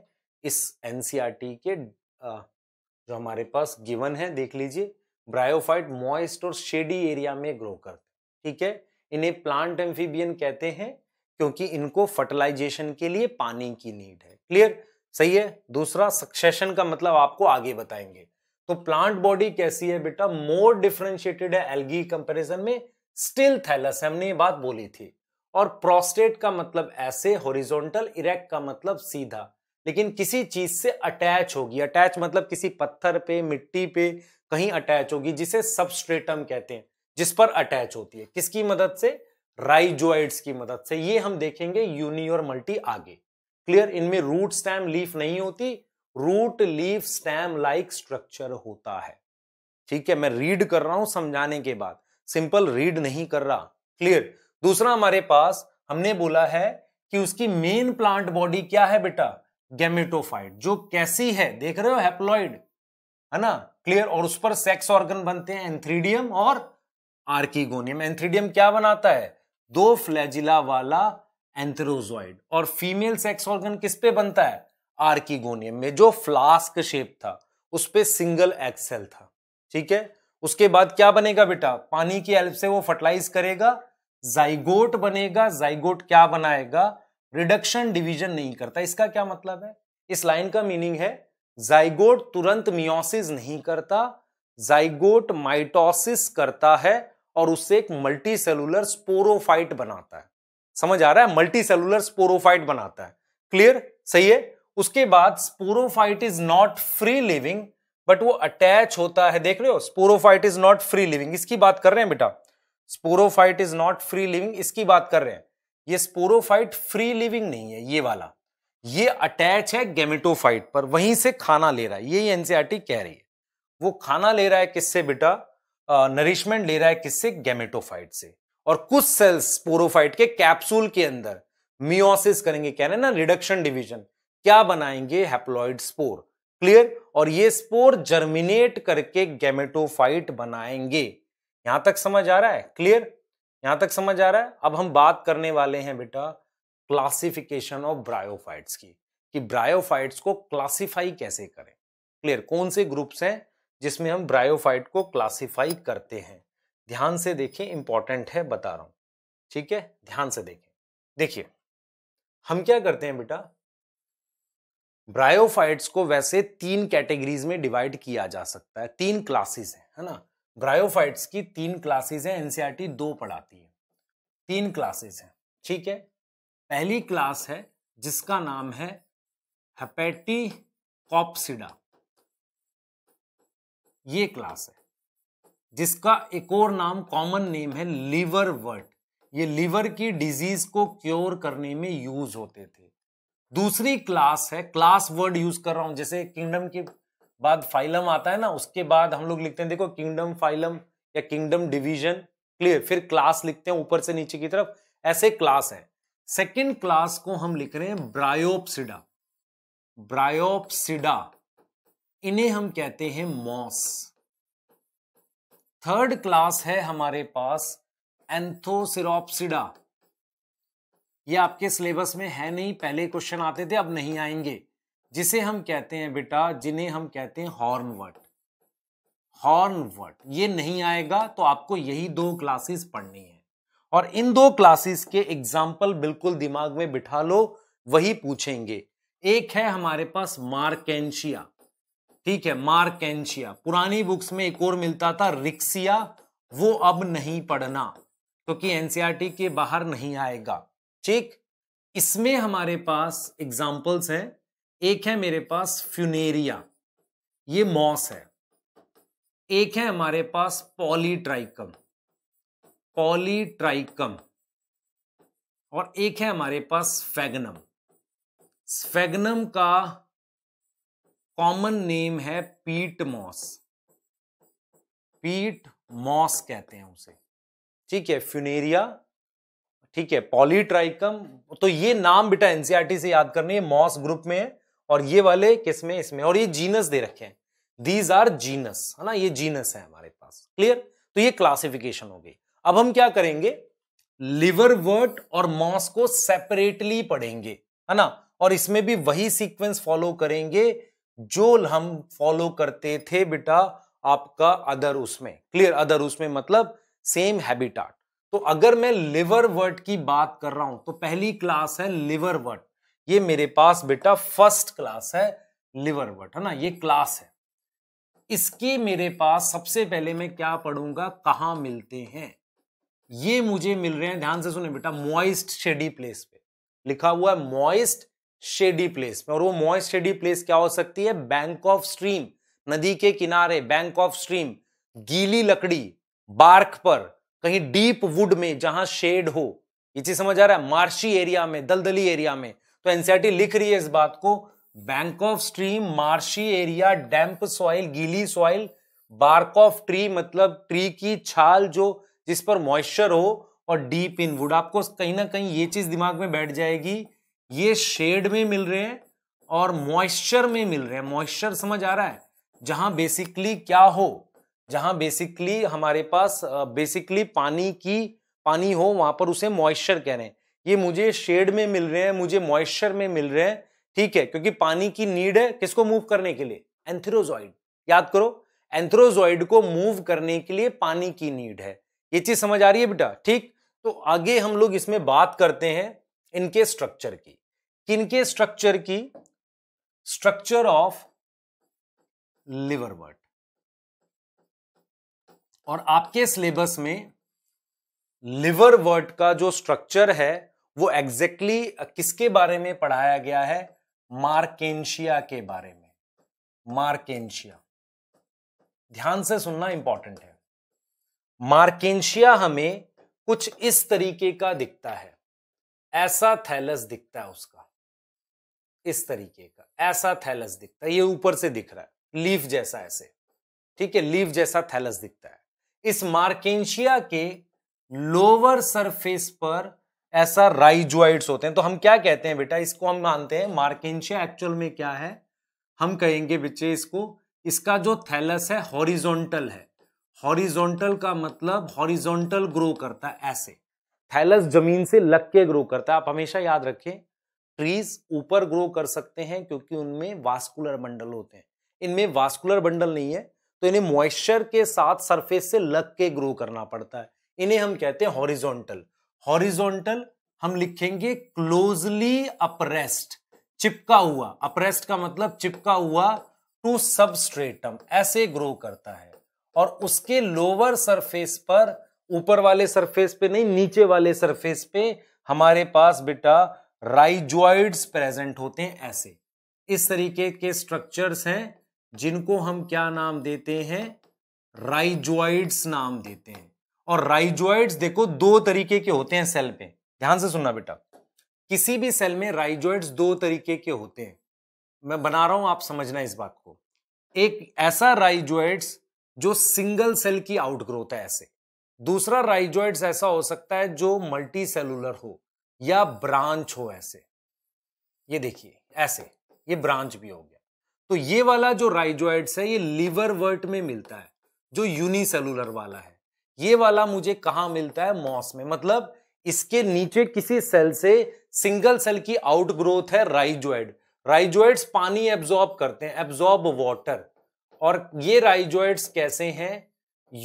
इस एनसीआरटी e के जो हमारे पास गिवन है देख लीजिए ब्रायोफाइट मॉइस्ट और शेडी एरिया में ग्रो करते ठीक है इन्हें प्लांट एम्फीबियन कहते हैं क्योंकि इनको फर्टिलाइजेशन के लिए पानी की नीड है क्लियर सही है दूसरा सक्सेशन का मतलब आपको आगे बताएंगे तो प्लांट बॉडी कैसी है बेटा मोर डिफ्रेंशिएटेड है एल्गी कंपेरिजन में स्टिल थैलस हमने ये बात बोली थी और प्रोस्टेट का मतलब ऐसे हॉरिजॉन्टल इरेक्ट का मतलब सीधा लेकिन किसी चीज से अटैच होगी अटैच मतलब किसी पत्थर पे मिट्टी पे कहीं अटैच होगी जिसे सबस्ट्रेटम कहते हैं जिस पर अटैच होती है किसकी मदद से राइजोइड्स की मदद से ये हम देखेंगे यूनि और मल्टी आगे क्लियर इनमें रूट स्टैम लीफ नहीं होती root leaf stem like structure होता है ठीक है मैं रीड कर रहा हूं समझाने के बाद सिंपल रीड नहीं कर रहा क्लियर दूसरा हमारे पास हमने बोला है कि उसकी मेन प्लांट बॉडी क्या है बेटा गैमेटोफाइट जो कैसी है देख रहे हो हैप्लॉइड है ना क्लियर और उस पर सेक्स ऑर्गन बनते हैं एंथ्रीडियम और आर्कीगोनियम एंथ्रीडियम क्या बनाता है दो फ्लैजिला वाला एंथ्रोजॉइड और फीमेल सेक्स ऑर्गन किस पे बनता है आर्कीगोनियम में जो फ्लास्क शेप था उस पर सिंगल एक्सेल था ठीक है उसके बाद क्या बनेगा बेटा पानी की हेल्प से वो फर्टिलाइज करेगा जाइगोट बनेगा जाइगोट क्या बनाएगा रिडक्शन डिवीजन नहीं करता इसका क्या मतलब है इस लाइन का मीनिंग है जाइगोट तुरंत मियोसिस नहीं करता जाइगोट माइटोसिस करता है और उससे एक मल्टी सेलुलर स्पोरोफाइट बनाता है समझ आ रहा है मल्टी सेलुलर स्पोरोफाइट बनाता है क्लियर सही है उसके बाद sporophyte is not free living but वो अटैच होता है देख रहे हो sporophyte is not free living इसकी बात कर रहे हैं बेटा sporophyte is not free living इसकी बात कर रहे हैं ये स्पोरोफाइट फ्री लिविंग नहीं है ये वाला ये अटैच है गेमेटोफाइट पर वहीं से खाना ले रहा है यही एनसीआरटी e कह रही है वो खाना ले रहा है किससे बेटा नरिशमेंट ले रहा है किससे गेमेटोफाइट से और कुछ सेल्स स्पोरोफाइट के कैप्सूल के अंदर मियोसिस करेंगे कह रहे हैं ना रिडक्शन डिवीजन क्या बनाएंगे हैप्लॉइड स्पोर क्लियर और ये स्पोर जर्मिनेट करके गेमेटोफाइट बनाएंगे यहां तक समझ आ रहा है क्लियर यहां तक समझ आ रहा है अब हम बात करने वाले हैं बेटा क्लासिफिकेशन ऑफ ब्रायोफाइट्स की कि ब्रायोफाइट्स को क्लासिफाई कैसे करें क्लियर कौन से ग्रुप्स हैं जिसमें हम ब्रायोफाइट को क्लासिफाई करते हैं ध्यान से देखिए इंपॉर्टेंट है बता रहा हूं ठीक है ध्यान से देखें देखिए हम क्या करते हैं बेटा ब्रायोफाइट्स को वैसे तीन कैटेगरीज में डिवाइड किया जा सकता है तीन क्लासेस हैं है ना ग्रायोफाइट्स की तीन क्लासेस है एनसीईआरटी दो पढ़ाती है तीन क्लासेस हैं ठीक है पहली क्लास है जिसका नाम है हेपेटी कॉप्सिडा ये क्लास है जिसका एक और नाम कॉमन नेम है लीवर वर्ट ये लीवर की डिजीज को क्योर करने में यूज होते थे दूसरी क्लास है क्लास वर्ड यूज कर रहा हूं जैसे किंगडम की बाद फाइलम आता है ना उसके बाद हम लोग लिखते हैं देखो किंगडम फाइलम या किंगडम डिवीजन क्लियर फिर क्लास लिखते हैं ऊपर से नीचे की तरफ ऐसे क्लास है सेकेंड क्लास को हम लिख रहे हैं ब्रायोपसिडा ब्रायोपसिडा इन्हें हम कहते हैं मॉस थर्ड क्लास है हमारे पास एंथोसिरोपसिडा ये आपके सिलेबस में है नहीं पहले क्वेश्चन आते थे अब नहीं आएंगे जिसे हम कहते हैं बेटा जिन्हें हम कहते हैं हॉर्नवर्ट हॉर्नवर्ट ये नहीं आएगा तो आपको यही दो क्लासेस पढ़नी है और इन दो क्लासेस के एग्जाम्पल बिल्कुल दिमाग में बिठा लो वही पूछेंगे एक है हमारे पास मार्केंशिया ठीक है मार्केंशिया पुरानी बुक्स में एक और मिलता था रिक्सिया वो अब नहीं पढ़ना क्योंकि तो एनसीईआरटी के बाहर नहीं आएगा ठीक इसमें हमारे पास एग्जाम्पल्स हैं एक है मेरे पास फ्यूनेरिया ये मॉस है एक है हमारे पास पॉलीट्राइकम पॉलीट्राइकम और एक है हमारे पास फैगनम स्फेगनम का कॉमन नेम है पीट मॉस पीट मॉस कहते हैं उसे ठीक है फ्यूनेरिया ठीक है पॉलीट्राइकम तो ये नाम बेटा एनसीआरटी e से याद करने मॉस ग्रुप में है और ये वाले किसमें इसमें और ये जीनस दे रखे हैं दीज आर जीनस है ना ये जीनस है हमारे पास क्लियर तो ये क्लासिफिकेशन हो गई अब हम क्या करेंगे लिवर वर्ट और मॉस को सेपरेटली पढ़ेंगे है ना और इसमें भी वही सीक्वेंस फॉलो करेंगे जो हम फॉलो करते थे बेटा आपका अदर उसमें क्लियर अदर उसमें मतलब सेम हैबिटाट तो अगर मैं लिवर वर्ट की बात कर रहा हूं तो पहली क्लास है लिवर वर्ट ये मेरे पास बेटा फर्स्ट क्लास है लिवर वर्ट है ना ये क्लास है इसकी मेरे पास सबसे पहले मैं क्या पढ़ूंगा कहा मिलते हैं ये मुझे मिल रहे हैं ध्यान से सुने बेटा मॉइस्ट शेडी प्लेस पे लिखा हुआ है मॉइस्ट शेडी प्लेस में और वो मॉइस्ट शेडी प्लेस क्या हो सकती है बैंक ऑफ स्ट्रीम नदी के किनारे बैंक ऑफ स्ट्रीम गीली लकड़ी बार्क पर कहीं डीप वुड में जहां शेड हो ये चीज समझ आ रहा है मार्शी एरिया में दलदली एरिया में तो एनसीआरटी लिख रही है इस बात को bank of stream marshy area damp soil गीली सॉइल बार्क ऑफ ट्री मतलब ट्री की छाल जो जिस पर मॉइस्चर हो और डीप इन वुड आपको कहीं ना कहीं ये चीज दिमाग में बैठ जाएगी ये शेड में मिल रहे हैं और मॉइस्चर में मिल रहे हैं मॉइस्चर समझ आ रहा है जहां बेसिकली क्या हो जहां बेसिकली हमारे पास बेसिकली पानी की पानी हो वहां पर उसे मॉइस्चर कह रहे हैं ये मुझे शेड में मिल रहे हैं मुझे मॉइस्चर में मिल रहे हैं ठीक है क्योंकि पानी की नीड है किसको मूव करने के लिए एंथ्रोजॉइड याद करो एंथ्रोजॉइड को मूव करने के लिए पानी की नीड है ये चीज समझ आ रही है बेटा ठीक तो आगे हम लोग इसमें बात करते हैं इनके स्ट्रक्चर की किनके स्ट्रक्चर की स्ट्रक्चर ऑफ लिवर बर्ड और आपके सिलेबस में लिवर वर्ड का जो स्ट्रक्चर है वो एग्जैक्टली exactly किसके बारे में पढ़ाया गया है मार्केशिया के बारे में मार्केशिया ध्यान से सुनना इंपॉर्टेंट है मार्केशिया हमें कुछ इस तरीके का दिखता है ऐसा थैलस दिखता है उसका इस तरीके का ऐसा थैलस दिखता है ये ऊपर से दिख रहा है लीफ जैसा ऐसे ठीक है लीफ जैसा थैलस दिखता है इस मार्केशिया के लोअर सरफेस पर ऐसा राइजुआइड्स होते हैं तो हम क्या कहते हैं बेटा इसको हम मानते हैं मार्केशिया एक्चुअल में क्या है हम कहेंगे बच्चे इसको इसका जो थैलस है हॉरिजोंटल है हॉरिजोंटल का मतलब हॉरिजोंटल ग्रो करता है ऐसे थैलस जमीन से लग के ग्रो करता है आप हमेशा याद रखें ट्रीज ऊपर ग्रो कर सकते हैं क्योंकि उनमें वास्कुलर बंडल होते हैं इनमें वास्कुलर बंडल नहीं है तो इन्हें मॉइस्चर के साथ सरफेस से लग के ग्रो करना पड़ता है इन्हें हम कहते हैं हॉरिजोंटल हॉरिजॉन्टल हम लिखेंगे क्लोजली अप्रेस्ड चिपका हुआ अप्रेस्ड का मतलब चिपका हुआ टू सबस्ट्रेटम ऐसे ग्रो करता है और उसके लोअर सरफेस पर ऊपर वाले सरफेस पे नहीं नीचे वाले सरफेस पे हमारे पास बेटा राइजॉइड्स प्रेजेंट होते हैं ऐसे इस तरीके के स्ट्रक्चर्स हैं जिनको हम क्या नाम देते हैं राइजॉइड्स नाम देते हैं और राइजोइड्स देखो दो तरीके के होते हैं सेल में ध्यान से सुनना बेटा किसी भी सेल में राइजोइड्स दो तरीके के होते हैं मैं बना रहा हूं आप समझना इस बात को एक ऐसा राइजोइड्स जो सिंगल सेल की आउटग्रोथ है ऐसे दूसरा राइजोइड्स ऐसा हो सकता है जो मल्टी सेलुलर हो या ब्रांच हो ऐसे ये देखिए ऐसे ये ब्रांच भी हो गया तो ये वाला जो राइजोइड्स है ये लिवर वर्ट में मिलता है जो यूनिसेलुलर वाला है ये वाला मुझे कहा मिलता है मॉस में मतलब इसके नीचे किसी सेल से सिंगल सेल की आउट ग्रोथ है राइजोइड राइजोइड्स पानी एब्जॉर्ब करते हैं एब्जॉर्ब वाटर और ये राइजोइड्स कैसे हैं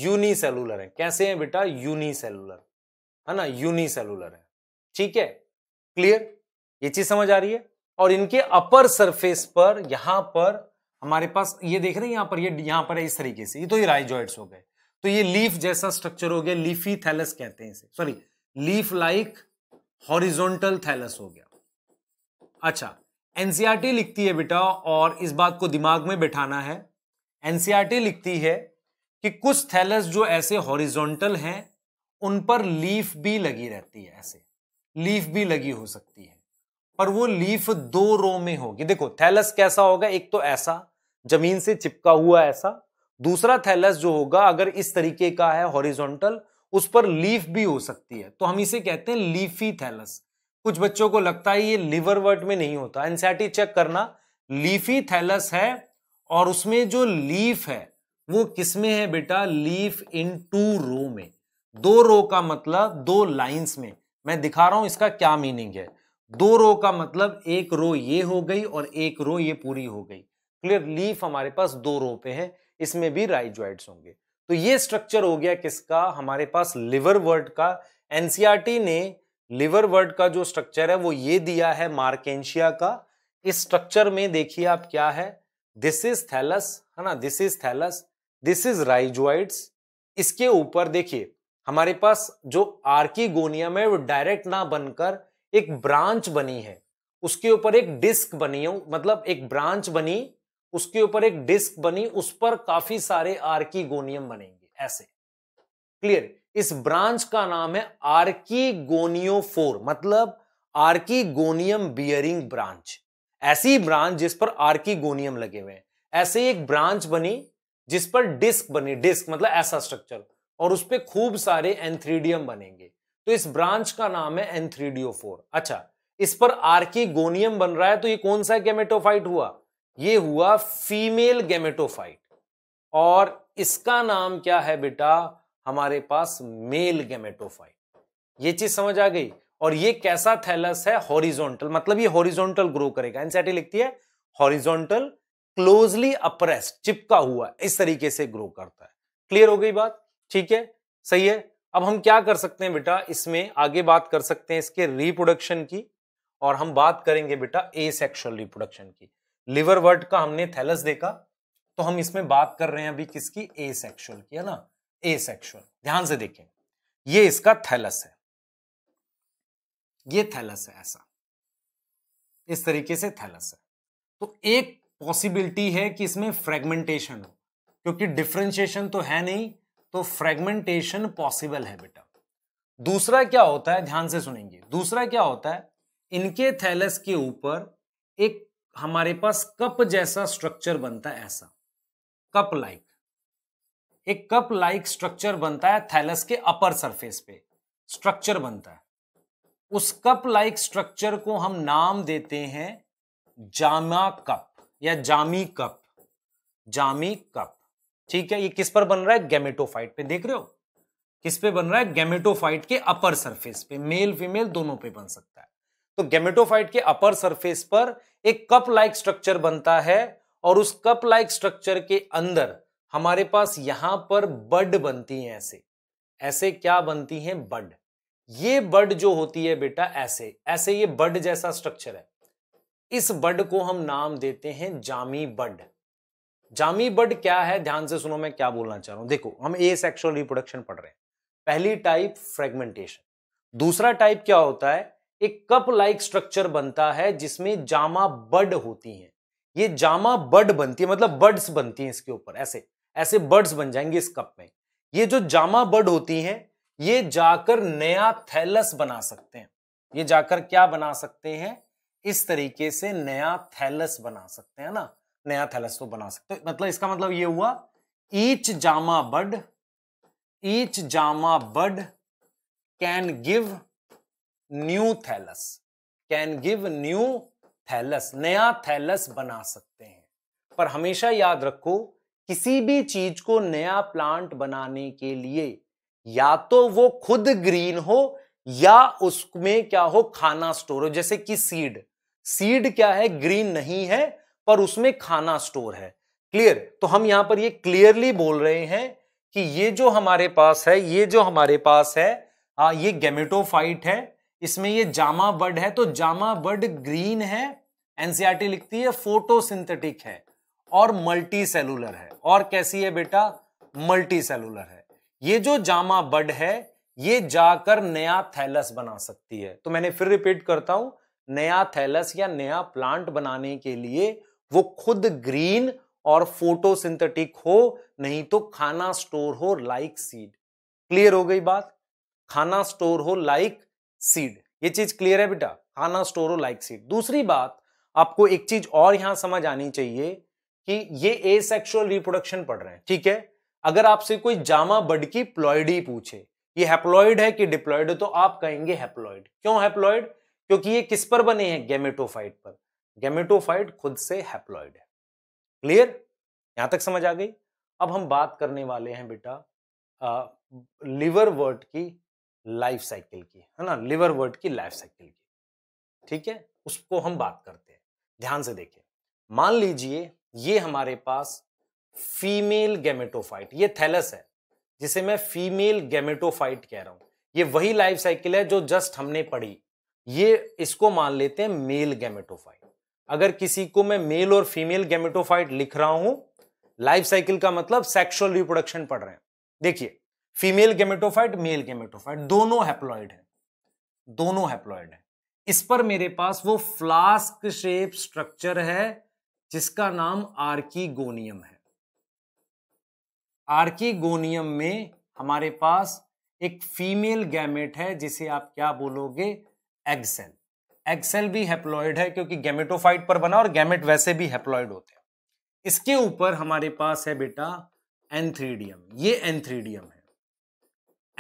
यूनिसेलुलर है कैसे हैं बेटा यूनिसेलुलर है ना यूनिसेलुलर है ठीक है क्लियर ये चीज समझ आ रही है और इनके अपर सरफेस पर यहां पर हमारे पास ये देख रहे हैं यहां पर ये यहां पर है इस तरीके से ये तो ये राइजोइड्स हो गए तो ये लीफ जैसा स्ट्रक्चर हो गया लीफी थैलस कहते हैं इसे sorry leaf like horizontal thallus हो गया अच्छा एनसीआरटी e लिखती है बेटा और इस बात को दिमाग में बैठाना है एनसीआरटी e लिखती है कि कुछ थैलस जो ऐसे हॉरिजोंटल हैं उन पर लीफ भी लगी रहती है ऐसे लीफ भी लगी हो सकती है पर वो लीफ दो रो में होगी देखो थैलस कैसा होगा एक तो ऐसा जमीन से चिपका हुआ ऐसा दूसरा थैलस जो होगा अगर इस तरीके का है हॉरिजॉन्टल उस पर लीफ भी हो सकती है तो हम इसे कहते हैं लीफी थैलस कुछ बच्चों को लगता है ये लिवर वर्ट में नहीं होता एनसीआरटी चेक करना लीफी थैलस है और उसमें जो लीफ है वो किसमें है बेटा लीफ इन टू रो में दो रो का मतलब दो लाइंस में मैं दिखा रहा हूं इसका क्या मीनिंग है दो रो का मतलब एक रो ये हो गई और एक रो ये पूरी हो गई क्लियर लीफ हमारे पास दो रो पे है इसमें भी राइजोइड्स होंगे तो ये स्ट्रक्चर हो गया किसका हमारे पास लिवर वर्ड का एनसीआरटी e ने लिवर वर्ड का जो स्ट्रक्चर है वो ये दिया है मार्केशिया का इस स्ट्रक्चर में देखिए आप क्या है दिस इज थैलस है ना this is thallus this is rhizoids इसके ऊपर देखिए हमारे पास जो आर्कीगोनियम है वो डायरेक्ट ना बनकर एक ब्रांच बनी है उसके ऊपर एक डिस्क बनी हो मतलब एक ब्रांच बनी उसके ऊपर एक डिस्क बनी उस पर काफी सारे आर्की गोनियम बनेंगे ऐसे क्लियर इस ब्रांच का नाम है आर्की फोर मतलब आर्की गोनियम बियरिंग ब्रांच ऐसी ब्रांच जिस पर आर्की गोनियम लगे हुए हैं ऐसे एक ब्रांच बनी जिस पर डिस्क बनी डिस्क मतलब ऐसा स्ट्रक्चर और उस पर खूब सारे एंथ्रीडियम बनेंगे तो इस ब्रांच का नाम है एंथ्रीडियो फोर अच्छा इस पर आर्की गोनियम बन रहा है तो ये कौन सा गेमेटोफाइट हुआ ये हुआ फीमेल गेमेटोफाइट और इसका नाम क्या है बेटा हमारे पास मेल गेमेटोफाइट ये चीज समझ आ गई और ये कैसा थैलस है हॉरिजॉन्टल मतलब ये हॉरिजॉन्टल ग्रो करेगा एनसीआरटी लिखती है हॉरिजॉन्टल क्लोजली अप्रेस चिपका हुआ इस तरीके से ग्रो करता है क्लियर हो गई बात ठीक है सही है अब हम क्या कर सकते हैं बेटा इसमें आगे बात कर सकते हैं इसके रिप्रोडक्शन की और हम बात करेंगे बेटा ए रिप्रोडक्शन की लिवर वर्ड का हमने थैलस देखा तो हम इसमें बात कर रहे हैं अभी किसकी ए सेक्शुअल की है ना ए सेक्शुअल ध्यान से देखें ये इसका थैलस है ये थैलस है ऐसा इस तरीके से थैलस है तो एक पॉसिबिलिटी है कि इसमें फ्रेगमेंटेशन हो क्योंकि डिफ्रेंशिएशन तो है नहीं तो फ्रेगमेंटेशन पॉसिबल है बेटा दूसरा क्या होता है ध्यान से सुनेंगे दूसरा क्या होता है इनके थैलस के ऊपर एक हमारे पास कप जैसा स्ट्रक्चर बनता है ऐसा कप लाइक एक कप लाइक स्ट्रक्चर बनता है थैलस के अपर सरफेस पे स्ट्रक्चर बनता है उस कप लाइक स्ट्रक्चर को हम नाम देते हैं जामा कप या जामी कप जामी कप ठीक है ये किस पर बन रहा है गैमेटोफाइट पे देख रहे हो किस पे बन रहा है गैमेटोफाइट के अपर सरफेस पे मेल फीमेल दोनों पे बन सकता है तो गैमेटोफाइट के अपर सरफेस पर एक कप लाइक स्ट्रक्चर बनता है और उस कप लाइक स्ट्रक्चर के अंदर हमारे पास यहां पर बड बनती हैं ऐसे ऐसे क्या बनती हैं बड ये बड जो होती है बेटा ऐसे ऐसे ये बड जैसा स्ट्रक्चर है इस बड को हम नाम देते हैं जामी बड जामी बड क्या है ध्यान से सुनो मैं क्या बोलना चाह रहा हूं देखो हम ए सेक्शुअल रिप्रोडक्शन पढ़ रहे हैं पहली टाइप फ्रेगमेंटेशन दूसरा टाइप क्या होता है एक कप लाइक स्ट्रक्चर बनता है जिसमें जामा बड होती हैं ये जामा बड बनती है मतलब बर्ड्स बनती हैं इसके ऊपर ऐसे ऐसे बर्ड्स बन जाएंगे इस कप में ये जो जामा बर्ड होती हैं ये जाकर नया थैलस बना सकते हैं ये जाकर क्या बना सकते हैं इस तरीके से नया थैलस बना सकते हैं ना नया थैलस तो बना सकते हैं मतलब इसका मतलब ये हुआ each gemma bud each gemma bud can give new thallus can give new thallus नया थैलस बना सकते हैं पर हमेशा याद रखो किसी भी चीज को नया प्लांट बनाने के लिए या तो वो खुद ग्रीन हो या उसमें क्या हो खाना स्टोर हो जैसे कि सीड सीड क्या है ग्रीन नहीं है पर उसमें खाना स्टोर है क्लियर तो हम यहां पर ये क्लियरली बोल रहे हैं कि ये जो हमारे पास है ये जो हमारे पास है आ, ये गेमेटोफाइट है इसमें ये जामा बर्ड है तो जामा बर्ड ग्रीन है एनसीआरटी e लिखती है फोटोसिंथेटिक है और मल्टी सेलुलर है और कैसी है बेटा मल्टी सेलुलर है ये जो जामा बड है ये जाकर नया थैलस बना सकती है तो मैंने फिर रिपीट करता हूं नया थैलस या नया प्लांट बनाने के लिए वो खुद ग्रीन और फोटोसिंथेटिक हो नहीं तो खाना स्टोर हो लाइक सीड क्लियर हो गई बात खाना स्टोर हो लाइक सीड ये चीज क्लियर है बेटा खाना स्टोर हो लाइक सीड दूसरी बात आपको एक चीज और यहां समझ आनी चाहिए कि ये ए सेक्शुअल रिप्रोडक्शन पढ़ रहे हैं ठीक है अगर आपसे कोई जामा बड की प्लॉइडी पूछे ये हैप्लॉइड है कि डिप्लॉइड है तो आप कहेंगे हैप्लॉइड क्यों हैप्लॉइड क्योंकि ये किस पर बने हैं गेमेटोफाइट पर गेमेटोफाइट खुद से हैप्लॉइड है क्लियर यहां तक समझ आ गई अब हम बात करने वाले हैं बेटा लिवर वर्ड की लाइफ साइकिल की है ना लिवर वर्ड की लाइफ साइकिल की ठीक है उसको हम बात करते हैं ध्यान से देखिए मान लीजिए ये हमारे पास फीमेल गेमेटोफाइट ये थैलस है जिसे मैं फीमेल गेमेटोफाइट कह रहा हूं ये वही लाइफ साइकिल है जो जस्ट हमने पढ़ी ये इसको मान लेते हैं मेल गेमेटोफाइट अगर किसी को मैं मेल और फीमेल गेमेटोफाइट लिख रहा हूं लाइफ साइकिल का मतलब सेक्सुअल रिप्रोडक्शन पढ़ रहे हैं देखिए फीमेल गेमेटोफाइट मेल गेमेटोफाइट दोनों हैप्लॉइड है दोनों हैप्लॉइड है इस पर मेरे पास वो फ्लास्क शेप स्ट्रक्चर है जिसका नाम आर्कीगोनियम है आर्कीगोनियम में हमारे पास एक फीमेल गैमेट है जिसे आप क्या बोलोगे एक्सेल एक्सेल भी हैप्लॉइड है क्योंकि गैमेटोफाइट पर बना और गैमेट वैसे भी हैप्लॉइड होते हैं इसके ऊपर हमारे पास है बेटा एंथ्रीडियम ये एंथ्रीडियम है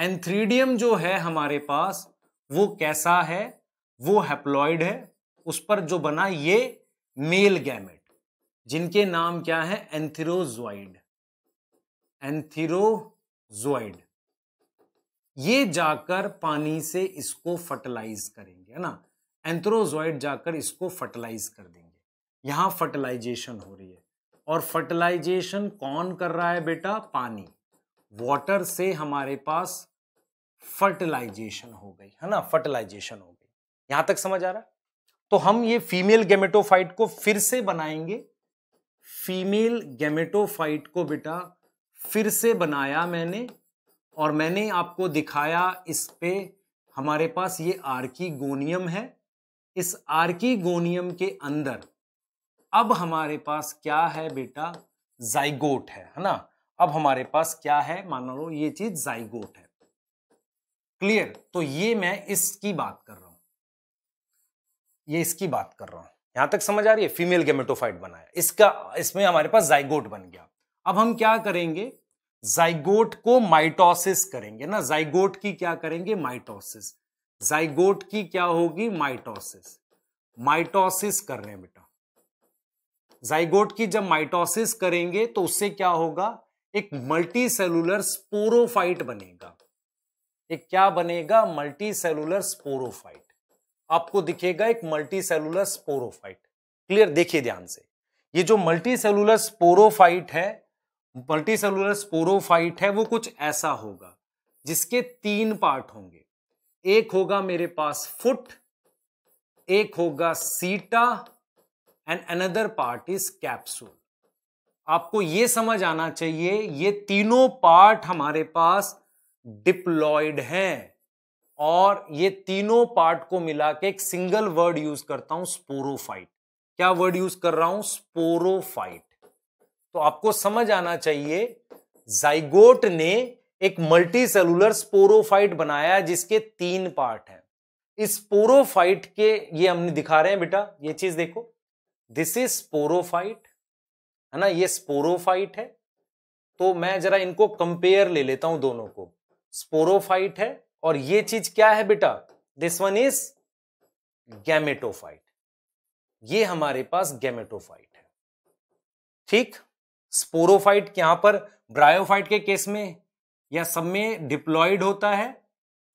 एंथ्रीडियम जो है हमारे पास वो कैसा है वो हैप्लॉइड है उस पर जो बना ये मेल गैमेट जिनके नाम क्या है एंथिरोजॉइड एंथिरोजॉइड ये जाकर पानी से इसको फर्टिलाइज करेंगे है ना एंथ्रोजॉइड जाकर इसको फर्टिलाइज कर देंगे यहां फर्टिलाइजेशन हो रही है और फर्टिलाइजेशन कौन कर रहा है बेटा पानी वाटर से हमारे पास फर्टिलाइजेशन हो गई है ना फर्टिलाइजेशन हो गई यहां तक समझ आ रहा तो हम ये फीमेल गेमेटोफाइट को फिर से बनाएंगे फीमेल गेमेटोफाइट को बेटा फिर से बनाया मैंने और मैंने आपको दिखाया इस पे हमारे पास ये आर्की गोनियम है इस आर्की गोनियम के अंदर अब हमारे पास क्या है बेटा जाइगोट है है ना अब हमारे पास क्या है मान लो ये चीज जाइगोट है क्लियर तो ये मैं इसकी बात कर रहा हूं ये इसकी बात कर रहा हूं यहां तक समझ आ रही है फीमेल गेमेटोफाइट बनाया इसका इसमें हमारे पास जाइगोट बन गया अब हम क्या करेंगे जाइगोट को माइटोसिस करेंगे ना जाइगोट की क्या करेंगे माइटोसिस जाइगोट की क्या होगी माइटोसिस माइटोसिस कर रहे हैं बेटा जाइगोट की जब माइटोसिस करेंगे तो उससे क्या होगा एक मल्टी सेलुलर स्पोरोफाइट बनेगा ये क्या बनेगा मल्टी सेलुलर स्पोरोफाइट आपको दिखेगा एक मल्टी सेलुलर स्पोरोफाइट क्लियर देखिए ध्यान से ये जो मल्टी सेलुलर स्पोरोफाइट है मल्टी सेलुलर स्पोरोफाइट है वो कुछ ऐसा होगा जिसके तीन पार्ट होंगे एक होगा मेरे पास फुट एक होगा seta and another part is capsule आपको ये समझ आना चाहिए ये तीनों पार्ट हमारे पास डिप्लॉयड हैं और ये तीनों पार्ट को मिला के एक सिंगल वर्ड यूज करता हूं स्पोरोफाइट क्या वर्ड यूज कर रहा हूं स्पोरोफाइट तो आपको समझ आना चाहिए जाइगोट ने एक मल्टी सेलुलर स्पोरोफाइट बनाया जिसके तीन पार्ट हैं इस स्पोरोफाइट के ये हमने दिखा रहे हैं बेटा ये चीज देखो दिस इज स्पोरोफाइट है ना ये स्पोरोफाइट है तो मैं जरा इनको कंपेयर ले लेता हूं दोनों को स्पोरोफाइट है और ये चीज क्या है बेटा दिस वन इज गैमेटोफाइट ये हमारे पास गैमेटोफाइट है ठीक स्पोरोफाइट यहां पर ब्रायोफाइट के केस में या सब में डिप्लॉइड होता है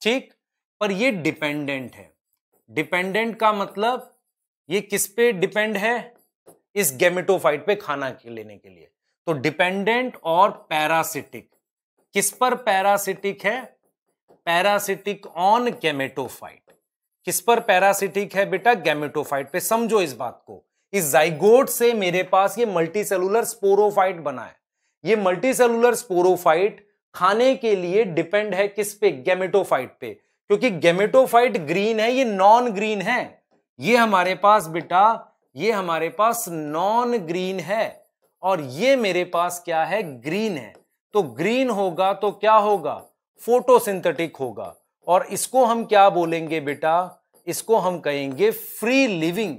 ठीक पर ये डिपेंडेंट है डिपेंडेंट का मतलब ये किस पे डिपेंड है इस गैमेटोफाइट पे खाना के लेने के लिए तो डिपेंडेंट और पैरासिटिक किस पर पैरासिटिक है पैरासिटिक ऑन गैमेटोफाइट किस पर पैरासिटिक है बेटा गैमेटोफाइट पे समझो इस बात को इस जाइगोट से मेरे पास ये मल्टी सेलुलर स्पोरोफाइट बना है ये मल्टी सेलुलर स्पोरोफाइट खाने के लिए डिपेंड है किस पे गेमेटोफाइट पे क्योंकि गेमेटोफाइट ग्रीन है ये नॉन ग्रीन है ये हमारे पास बेटा ये हमारे पास नॉन ग्रीन है और ये मेरे पास क्या है ग्रीन है तो ग्रीन होगा तो क्या होगा फोटोसिंथेटिक होगा और इसको हम क्या बोलेंगे बेटा इसको हम कहेंगे फ्री लिविंग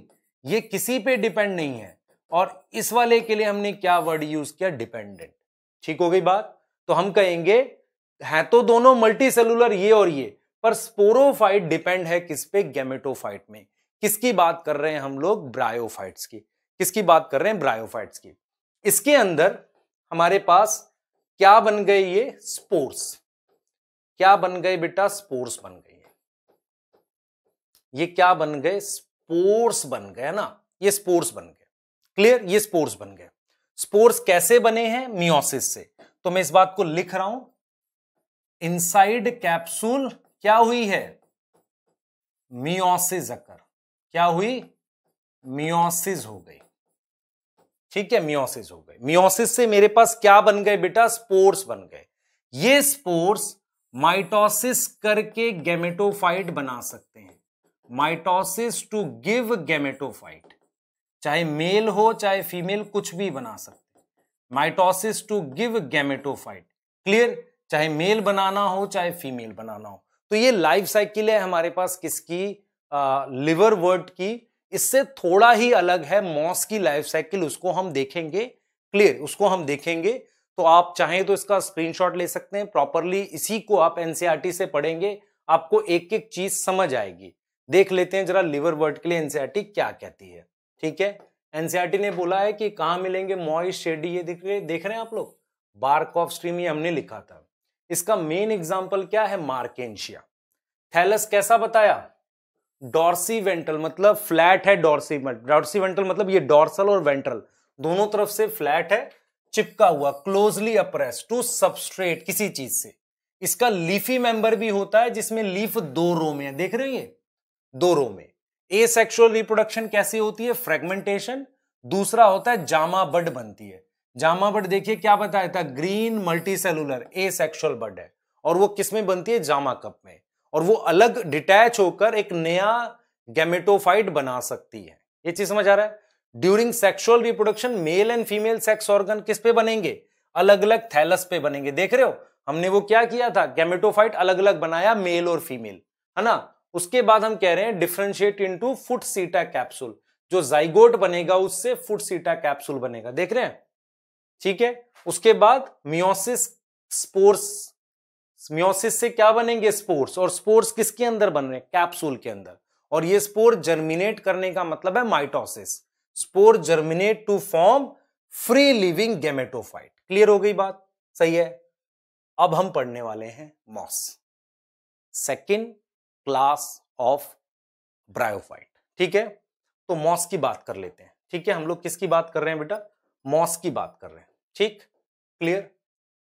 ये किसी पे डिपेंड नहीं है और इस वाले के लिए हमने क्या वर्ड यूज किया डिपेंडेंट ठीक हो गई बात तो हम कहेंगे है तो दोनों मल्टी सेलुलर ये और ये पर स्पोरोफाइट डिपेंड है किस पे गैमेटोफाइट में किसकी बात कर रहे हैं हम लोग ब्रायोफाइट्स की किसकी बात कर रहे हैं ब्रायोफाइट्स की इसके अंदर हमारे पास क्या बन गए ये स्पोर्स क्या बन गए बेटा स्पोर्स बन गए ये क्या बन गए स्पोर्स बन गए ना ये स्पोर्स बन गए क्लियर ये स्पोर्स बन गए स्पोर्स कैसे बने हैं मियोसिस से तो मैं इस बात को लिख रहा हूं इनसाइड कैप्सूल क्या हुई है मियोसिस अकर क्या हुई मियोसिस हो गई ठीक है मियोसिस हो गए मियोसिस से मेरे पास क्या बन गए बेटा स्पोर्स बन गए ये स्पोर्स माइटोसिस करके गैमेटोफाइट बना सकते हैं माइटोसिस टू गिव गैमेटोफाइट चाहे मेल हो चाहे फीमेल कुछ भी बना सकते हैं mitosis to give gametophyte clear चाहे मेल बनाना हो चाहे फीमेल बनाना हो तो ये लाइफ साइकिल है हमारे पास किसकी लिवर वर्ड की इससे थोड़ा ही अलग है मॉस की लाइफ साइकिल उसको हम देखेंगे क्लियर उसको हम देखेंगे तो आप चाहें तो इसका स्क्रीनशॉट ले सकते हैं प्रॉपरली इसी को आप एनसीईआरटी e से पढ़ेंगे आपको एक एक चीज समझ आएगी देख लेते हैं जरा लिवर वर्ड के लिए एनसीईआरटी e क्या कहती है ठीक है एनसीईआरटी e ने बोला है कि कहाँ मिलेंगे मॉइस शेडी ये रहे देख रहे हैं आप लोग बार्क ऑफ स्ट्रीम ये हमने लिखा था इसका मेन एग्जाम्पल क्या है मार्केशिया थैलस कैसा बताया डॉर्सी वेंट्रल मतलब फ्लैट है डॉर्सी डॉर्सी वेंट्रल मतलब ये डॉर्सल और वेंट्रल दोनों तरफ से फ्लैट है चिपका हुआ क्लोजली अप्रेस टू सबस्ट्रेट किसी चीज से इसका लीफी मेंबर भी होता है जिसमें लीफ दो रो में है देख रहे हैं दो रो में ए सेक्शुअल रिप्रोडक्शन कैसी होती है फ्रेगमेंटेशन दूसरा होता है जामा बड बनती है जामा बड देखिए क्या बताया था green multicellular asexual bud है और वो किसमें बनती है जामा कप में और वो अलग डिटैच होकर एक नया गैमेटोफाइट बना सकती है ये चीज समझ आ रहा है during sexual reproduction male and female sex organ किस पे बनेंगे अलग अलग थैलस पे बनेंगे देख रहे हो हमने वो क्या किया था गैमेटोफाइट अलग अलग बनाया मेल और फीमेल है ना उसके बाद हम कह रहे हैं differentiate into foot seta capsule जो जाइगोट बनेगा उससे फुट सीटा कैप्सूल बनेगा देख रहे हैं ठीक है उसके बाद मियोसिस स्पोर्स मियोसिस से क्या बनेंगे स्पोर्स और स्पोर्स किसके अंदर बन रहे हैं कैप्सूल के अंदर और ये स्पोर जर्मिनेट करने का मतलब है mitosis spore germinate to form free living gametophyte clear हो गई बात सही है अब हम पढ़ने वाले हैं moss second class of bryophyte ठीक है तो मॉस की बात कर लेते हैं ठीक है हम लोग किसकी बात कर रहे हैं बेटा मॉस की बात कर रहे हैं ठीक क्लियर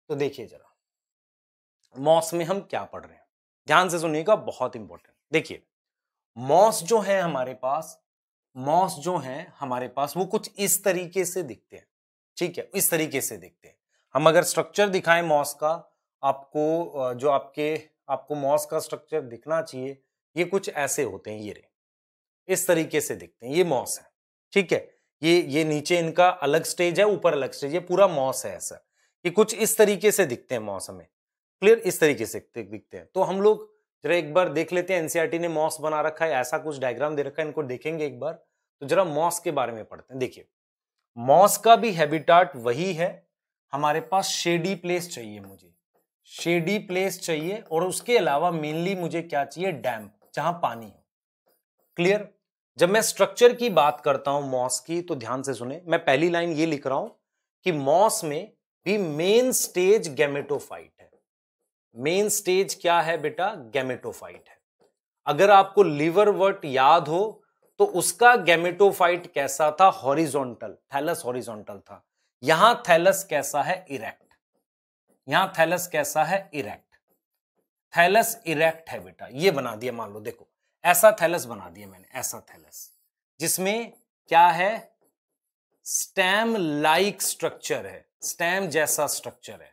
तो देखिए जरा मॉस में हम क्या पढ़ रहे हैं ध्यान से सुनिएगा बहुत इंपॉर्टेंट देखिए मॉस जो है हमारे पास मॉस जो है हमारे पास वो कुछ इस तरीके से दिखते हैं ठीक है इस तरीके से दिखते हैं हम अगर स्ट्रक्चर दिखाएं मॉस का आपको जो आपके आपको मॉस का स्ट्रक्चर दिखना चाहिए ये कुछ ऐसे होते हैं ये रे इस तरीके से दिखते हैं ये मॉस है ठीक है ये ये नीचे इनका अलग स्टेज है ऊपर अलग स्टेज है पूरा मॉस है ऐसा ये कुछ इस तरीके से दिखते हैं मौसम में क्लियर इस तरीके से दिखते हैं तो हम लोग जरा एक बार देख लेते हैं एनसीआरटी e ने मॉस बना रखा है ऐसा कुछ डायग्राम दे रखा है इनको देखेंगे एक बार तो जरा मॉस के बारे में पढ़ते हैं देखिए मॉस का भी हैबिटाट वही है हमारे पास शेडी प्लेस चाहिए मुझे शेडी प्लेस चाहिए और उसके अलावा मेनली मुझे क्या चाहिए डैम जहां पानी हो क्लियर जब मैं स्ट्रक्चर की बात करता हूं मॉस की तो ध्यान से सुने मैं पहली लाइन ये लिख रहा हूं कि मॉस में भी मेन स्टेज गैमेटोफाइट है मेन स्टेज क्या है बेटा गैमेटोफाइट है अगर आपको लीवर वर्ट याद हो तो उसका गैमेटोफाइट कैसा था हॉरिजॉन्टल थैलस हॉरिजॉन्टल था यहां थैलस कैसा है इरेक्ट यहां थैलस कैसा है इरेक्ट थैलस इरेक्ट है बेटा ये बना दिया मान लो देखो ऐसा थैलस बना दिया मैंने ऐसा थैलस जिसमें क्या है स्टैम लाइक स्ट्रक्चर है स्टैम जैसा स्ट्रक्चर है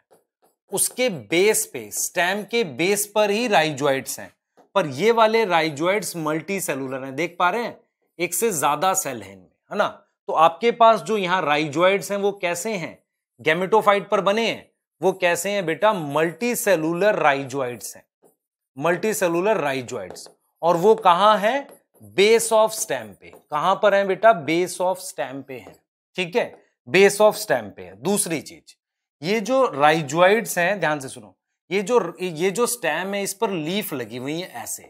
उसके बेस पे स्टेम के बेस पर ही राइजॉइड्स हैं पर ये वाले राइजॉइड्स मल्टी सेलुलर हैं देख पा रहे हैं एक से ज्यादा सेल है इनमें है ना तो आपके पास जो यहाँ राइजॉइड्स हैं वो कैसे हैं गैमेटोफाइट पर बने हैं वो कैसे हैं बेटा मल्टी सेलुलर राइजॉइड्स हैं मल्टी सेलुलर राइजॉइड्स और वो कहाँ है बेस ऑफ स्टैम पे कहां पर है बेटा बेस ऑफ स्टैम पे है ठीक है बेस ऑफ स्टैम पे है दूसरी चीज ये जो राइजॉइड्स हैं ध्यान से सुनो ये जो ये जो स्टैम है इस पर लीफ लगी हुई है ऐसे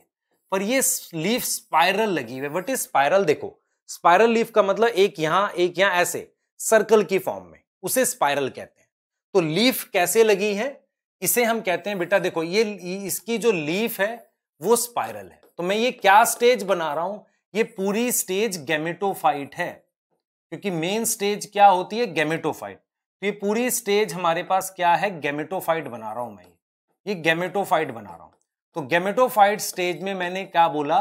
पर ये लीफ स्पाइरल लगी हुई है वट इज स्पाइरल देखो स्पाइरल लीफ का मतलब एक यहां एक यहां ऐसे सर्कल की फॉर्म में उसे स्पाइरल कहते हैं तो लीफ कैसे लगी है इसे हम कहते हैं बेटा देखो ये इसकी जो लीफ है वो स्पाइरल है तो मैं ये क्या स्टेज बना रहा हूं ये पूरी स्टेज गैमेटोफाइट है क्योंकि मेन स्टेज क्या होती है गैमेटोफाइट तो ये पूरी स्टेज हमारे पास क्या है गेमेटोफाइट बना रहा हूं मैं ये गेमेटोफाइट बना रहा हूं तो गेमेटोफाइट स्टेज में मैंने क्या बोला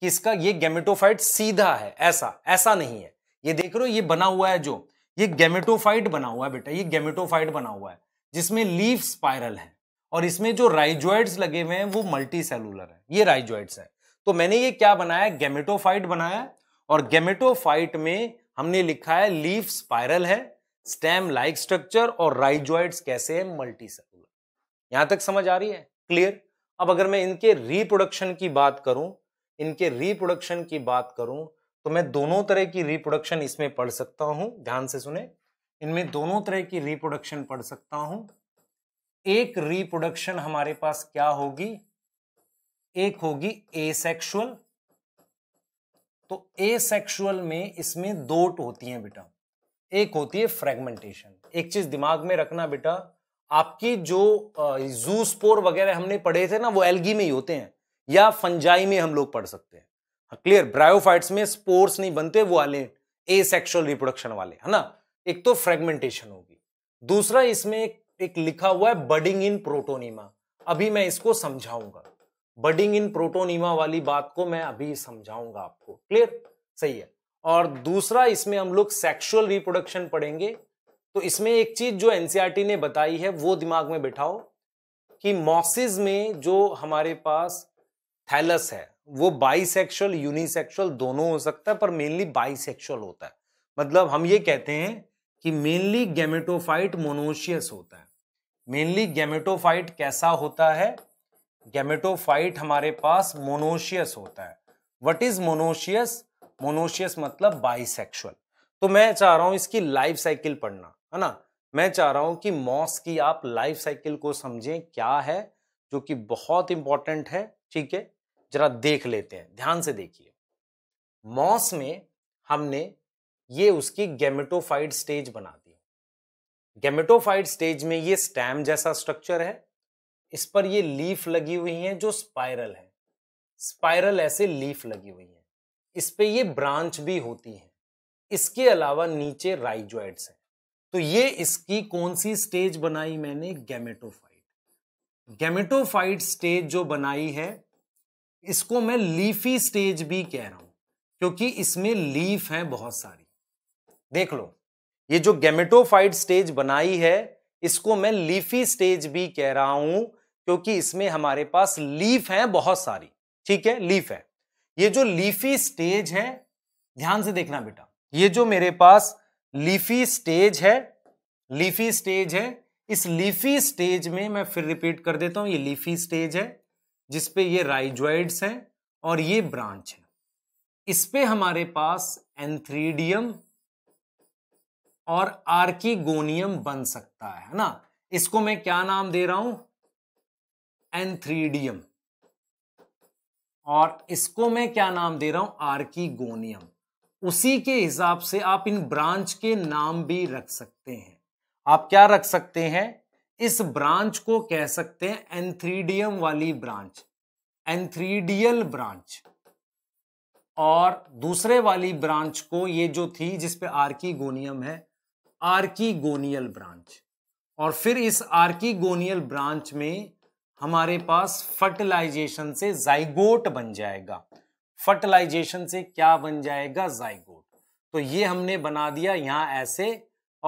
कि इसका ये गेमेटोफाइट सीधा है ऐसा ऐसा नहीं है ये देख रहे हो ये बना हुआ है जो ये गेमेटोफाइट बना हुआ है बेटा ये गेमेटोफाइट बना हुआ है जिसमें लीफ स्पाइरल है और इसमें जो राइजॉइड्स लगे हुए हैं वो मल्टी सेलुलर है ये राइजॉइड्स है तो मैंने ये क्या बनाया गेमेटोफाइट बनाया और गेमेटोफाइट में हमने लिखा है लीफ स्पाइरल है स्टेम लाइक स्ट्रक्चर और राइजोइड्स कैसे है मल्टी सेलुलर यहां तक समझ आ रही है क्लियर अब अगर मैं इनके रिप्रोडक्शन की बात करूं इनके रिप्रोडक्शन की बात करूं तो मैं दोनों तरह की रिप्रोडक्शन इसमें पढ़ सकता हूं ध्यान से सुने इनमें दोनों तरह की रिप्रोडक्शन पढ़ सकता हूं एक रिप्रोडक्शन हमारे पास क्या होगी एक होगी एसेक्सुअल तो एसेक्सुअल में इसमें दो होती हैं बेटा एक होती है फ्रेगमेंटेशन एक चीज दिमाग में रखना बेटा आपकी जो जू स्पोर वगैरह हमने पढ़े थे ना वो एल्गी में ही होते हैं या फंजाई में हम लोग पढ़ सकते हैं क्लियर हाँ, ब्रायोफाइट्स में स्पोर्स नहीं बनते वो वाले ए सेक्शुअल रिप्रोडक्शन वाले है ना एक तो फ्रेगमेंटेशन होगी दूसरा इसमें एक, एक लिखा हुआ है बडिंग इन प्रोटोनिमा अभी मैं इसको समझाऊंगा बडिंग इन प्रोटोनिमा वाली बात को मैं अभी समझाऊंगा आपको क्लियर सही है और दूसरा इसमें हम लोग सेक्सुअल रिप्रोडक्शन पढ़ेंगे तो इसमें एक चीज जो एनसीआरटी e ने बताई है वो दिमाग में बिठाओ कि मॉसिस में जो हमारे पास थैलस है वो बाइसेक्शुअल यूनिसेक्सुअल दोनों हो सकता है पर मेनली बाईसेक्सुअल होता है मतलब हम ये कहते हैं कि मेनली गैमेटोफाइट मोनोशियस होता है मेनली गैमेटोफाइट कैसा होता है गैमेटोफाइट हमारे पास मोनोशियस होता है वट इज मोनोशियस मोनोशियस मतलब बाइसेक्सुअल तो मैं चाह रहा हूं इसकी लाइफ साइकिल पढ़ना है ना मैं चाह रहा हूं कि मॉस की आप लाइफ साइकिल को समझें क्या है जो कि बहुत इंपॉर्टेंट है ठीक है जरा देख लेते हैं ध्यान से देखिए मॉस में हमने ये उसकी गेमेटोफाइड स्टेज बना दी गेमेटोफाइड स्टेज में ये स्टैम जैसा स्ट्रक्चर है इस पर ये लीफ लगी हुई है जो स्पाइरल है स्पाइरल ऐसे लीफ लगी हुई है इस पे ये ब्रांच भी होती है इसके अलावा नीचे राइजॉइड्स हैं तो ये इसकी कौन सी स्टेज बनाई मैंने गैमेटोफाइट गैमेटोफाइट स्टेज जो बनाई है इसको मैं लीफी स्टेज भी कह रहा हूं क्योंकि इसमें लीफ है बहुत सारी देख लो ये जो गैमेटोफाइट स्टेज बनाई है इसको मैं लीफी स्टेज भी कह रहा हूं क्योंकि इसमें हमारे पास लीफ है बहुत सारी ठीक है लीफ है ये जो लीफी स्टेज है ध्यान से देखना बेटा ये जो मेरे पास लीफी स्टेज है लीफी स्टेज है इस लीफी स्टेज में मैं फिर रिपीट कर देता हूं ये लीफी स्टेज है जिसपे ये राइजॉइड्स हैं और ये ब्रांच है इस पे हमारे पास एंथ्रीडियम और आर्कीगोनियम बन सकता है ना इसको मैं क्या नाम दे रहा हूं एंथ्रीडियम और इसको मैं क्या नाम दे रहा हूं आर्कीगोनियम उसी के हिसाब से आप इन ब्रांच के नाम भी रख सकते हैं आप क्या रख सकते हैं इस ब्रांच को कह सकते हैं एंथ्रीडियम वाली ब्रांच एंथ्रीडियल ब्रांच और दूसरे वाली ब्रांच को ये जो थी जिसपे आर्कीगोनियम है आर्कीगोनियल ब्रांच और फिर इस आर्कीगोनियल ब्रांच में हमारे पास फर्टिलाइजेशन से जाइगोट बन जाएगा फर्टिलाइजेशन से क्या बन जाएगा जाइगोट तो ये हमने बना दिया यहाँ ऐसे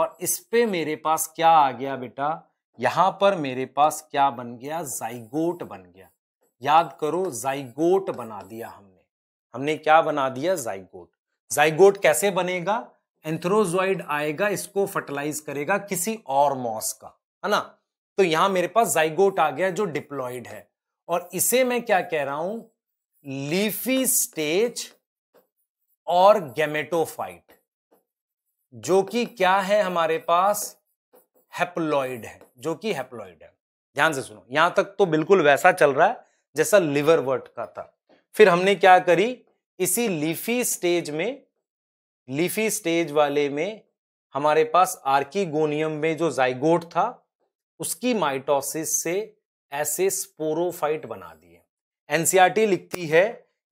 और इस पे मेरे पास क्या आ गया बेटा यहाँ पर मेरे पास क्या बन गया जाइगोट बन गया याद करो जाइगोट बना दिया हमने हमने क्या बना दिया जाइगोट जाइगोट कैसे बनेगा एंथ्रोजॉइड आएगा इसको फर्टिलाइज करेगा किसी और मॉस का है ना तो यहां मेरे पास जाइगोट आ गया जो डिप्लॉइड है और इसे मैं क्या कह रहा हूं लीफी स्टेज और गैमेटोफाइट जो कि क्या है हमारे पास हेप्लॉइड है जो कि हेप्लॉइड है ध्यान से सुनो यहां तक तो बिल्कुल वैसा चल रहा है जैसा लिवर वर्ट का था फिर हमने क्या करी इसी लीफी स्टेज में लीफी स्टेज वाले में हमारे पास आर्कीगोनियम में जो जाइगोट था उसकी माइटोसिस से ऐसे स्पोरोफाइट बना दिए एनसीआरटी लिखती है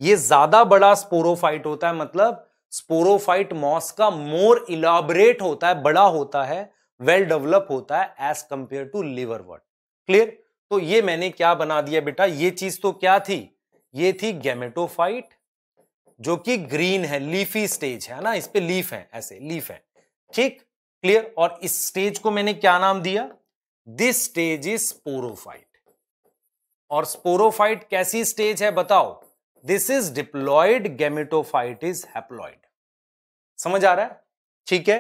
ये ज्यादा बड़ा स्पोरोफाइट होता है मतलब स्पोरोफाइट मॉस का मोर इलाबरेट होता है बड़ा होता है वेल well डेवलप होता है as compare to liverwort clear तो ये मैंने क्या बना दिया बेटा ये चीज तो क्या थी ये थी गैमेटोफाइट जो कि ग्रीन है लीफी स्टेज है ना इस पर लीफ है ऐसे लीफ है ठीक क्लियर और इस स्टेज को मैंने क्या नाम दिया दिस स्टेज इज स्पोरोफाइट और स्पोरोफाइट कैसी स्टेज है बताओ this is diploid gametophyte is haploid समझ आ रहा है ठीक है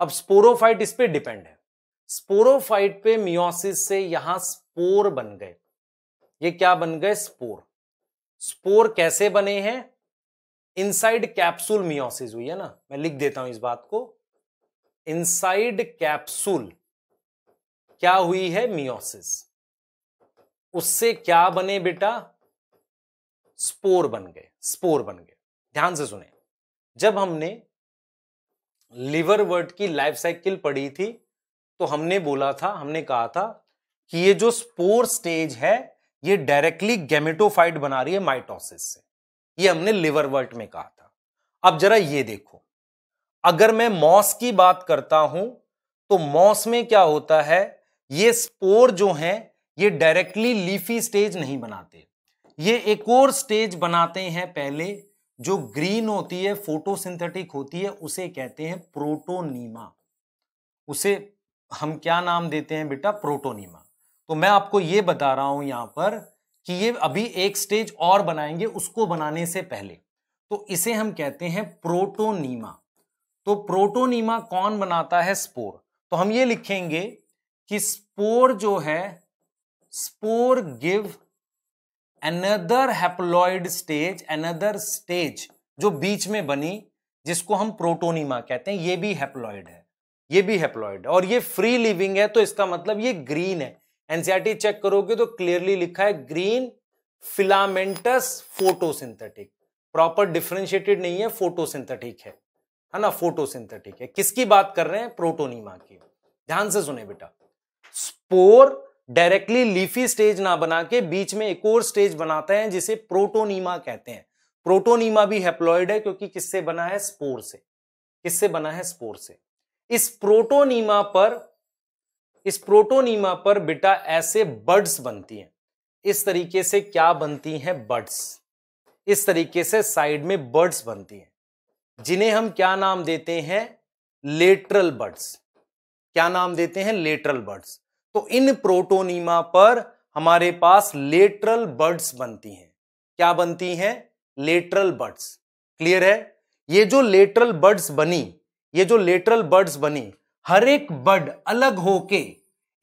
अब स्पोरोफाइट इस पे डिपेंड है स्पोरोफाइट पे मियोसिस से यहां स्पोर बन गए ये क्या बन गए स्पोर स्पोर कैसे बने हैं इनसाइड कैप्सूल मियोसिस हुई है ना मैं लिख देता हूं इस बात को इनसाइड कैप्सूल क्या हुई है मियोसिस उससे क्या बने बेटा स्पोर बन गए स्पोर बन गए ध्यान से सुने जब हमने लिवर वर्ड की लाइफ साइकिल पढ़ी थी तो हमने बोला था हमने कहा था कि ये जो स्पोर स्टेज है ये डायरेक्टली गेमेटोफाइट बना रही है माइटोसिस से ये हमने लिवर वर्ट में कहा था अब जरा ये देखो अगर मैं मॉस की बात करता हूं तो मॉस में क्या होता है ये स्पोर जो है ये डायरेक्टली लीफी स्टेज नहीं बनाते ये एक और स्टेज बनाते हैं पहले जो ग्रीन होती है फोटोसिंथेटिक होती है उसे कहते हैं प्रोटोनीमा उसे हम क्या नाम देते हैं बेटा प्रोटोनीमा तो मैं आपको ये बता रहा हूं यहां पर कि ये अभी एक स्टेज और बनाएंगे उसको बनाने से पहले तो इसे हम कहते हैं प्रोटोनीमा तो प्रोटोनीमा कौन बनाता है स्पोर तो हम ये लिखेंगे कि स्पोर जो है spore give another haploid stage another stage जो बीच में बनी जिसको हम प्रोटोनिमा कहते हैं ये भी हैप्लॉइड है ये भी हैप्लॉइड है और ये फ्री लिविंग है तो इसका मतलब ये ग्रीन है एनसीआरटी चेक e करोगे तो क्लियरली लिखा है green filamentous photosynthetic proper differentiated नहीं है फोटोसिंथेटिक है है ना फोटोसिंथेटिक है किसकी बात कर रहे हैं प्रोटोनिमा की ध्यान से सुने बेटा स्पोर डायरेक्टली लीफी स्टेज ना बना के बीच में एक और स्टेज बनाते हैं जिसे प्रोटोनीमा कहते हैं प्रोटोनीमा भी हेप्लॉइड है क्योंकि किससे बना है स्पोर से किससे बना है स्पोर से इस प्रोटोनीमा पर इस प्रोटोनीमा पर बेटा ऐसे बर्ड्स बनती हैं इस तरीके से क्या बनती हैं बर्ड्स इस तरीके से साइड में बर्ड्स बनती हैं जिन्हें हम क्या नाम देते हैं लेटरल बर्ड्स क्या नाम देते हैं लेटरल बर्ड्स तो इन प्रोटोनीमा पर हमारे पास लेटरल बर्ड्स बनती हैं क्या बनती हैं लेटरल बर्ड्स क्लियर है ये जो लेटरल बर्ड्स बनी ये जो लेटरल बर्ड्स बनी हर एक बर्ड अलग होके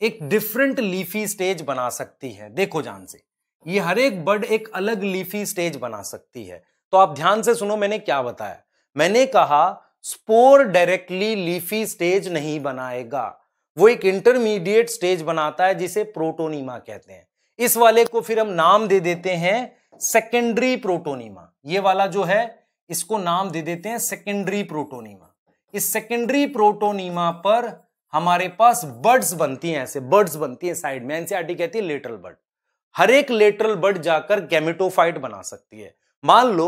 एक डिफरेंट लीफी स्टेज बना सकती है देखो जान से ये हर एक बर्ड एक अलग लीफी स्टेज बना सकती है तो आप ध्यान से सुनो मैंने क्या बताया मैंने कहा स्पोर डायरेक्टली लीफी स्टेज नहीं बनाएगा वो एक इंटरमीडिएट स्टेज बनाता है जिसे प्रोटोनिमा कहते हैं इस वाले को फिर हम नाम दे देते हैं सेकेंडरी प्रोटोनिमा ये वाला जो है इसको नाम दे देते हैं सेकेंडरी प्रोटोनिमा इस सेकेंडरी प्रोटोनिमा पर हमारे पास बर्ड्स बनती हैं ऐसे बर्ड्स बनती हैं साइड में एनसीआरटी e कहती है लेटरल बर्ड हर एक लेटरल बर्ड जाकर गैमेटोफाइट बना सकती है मान लो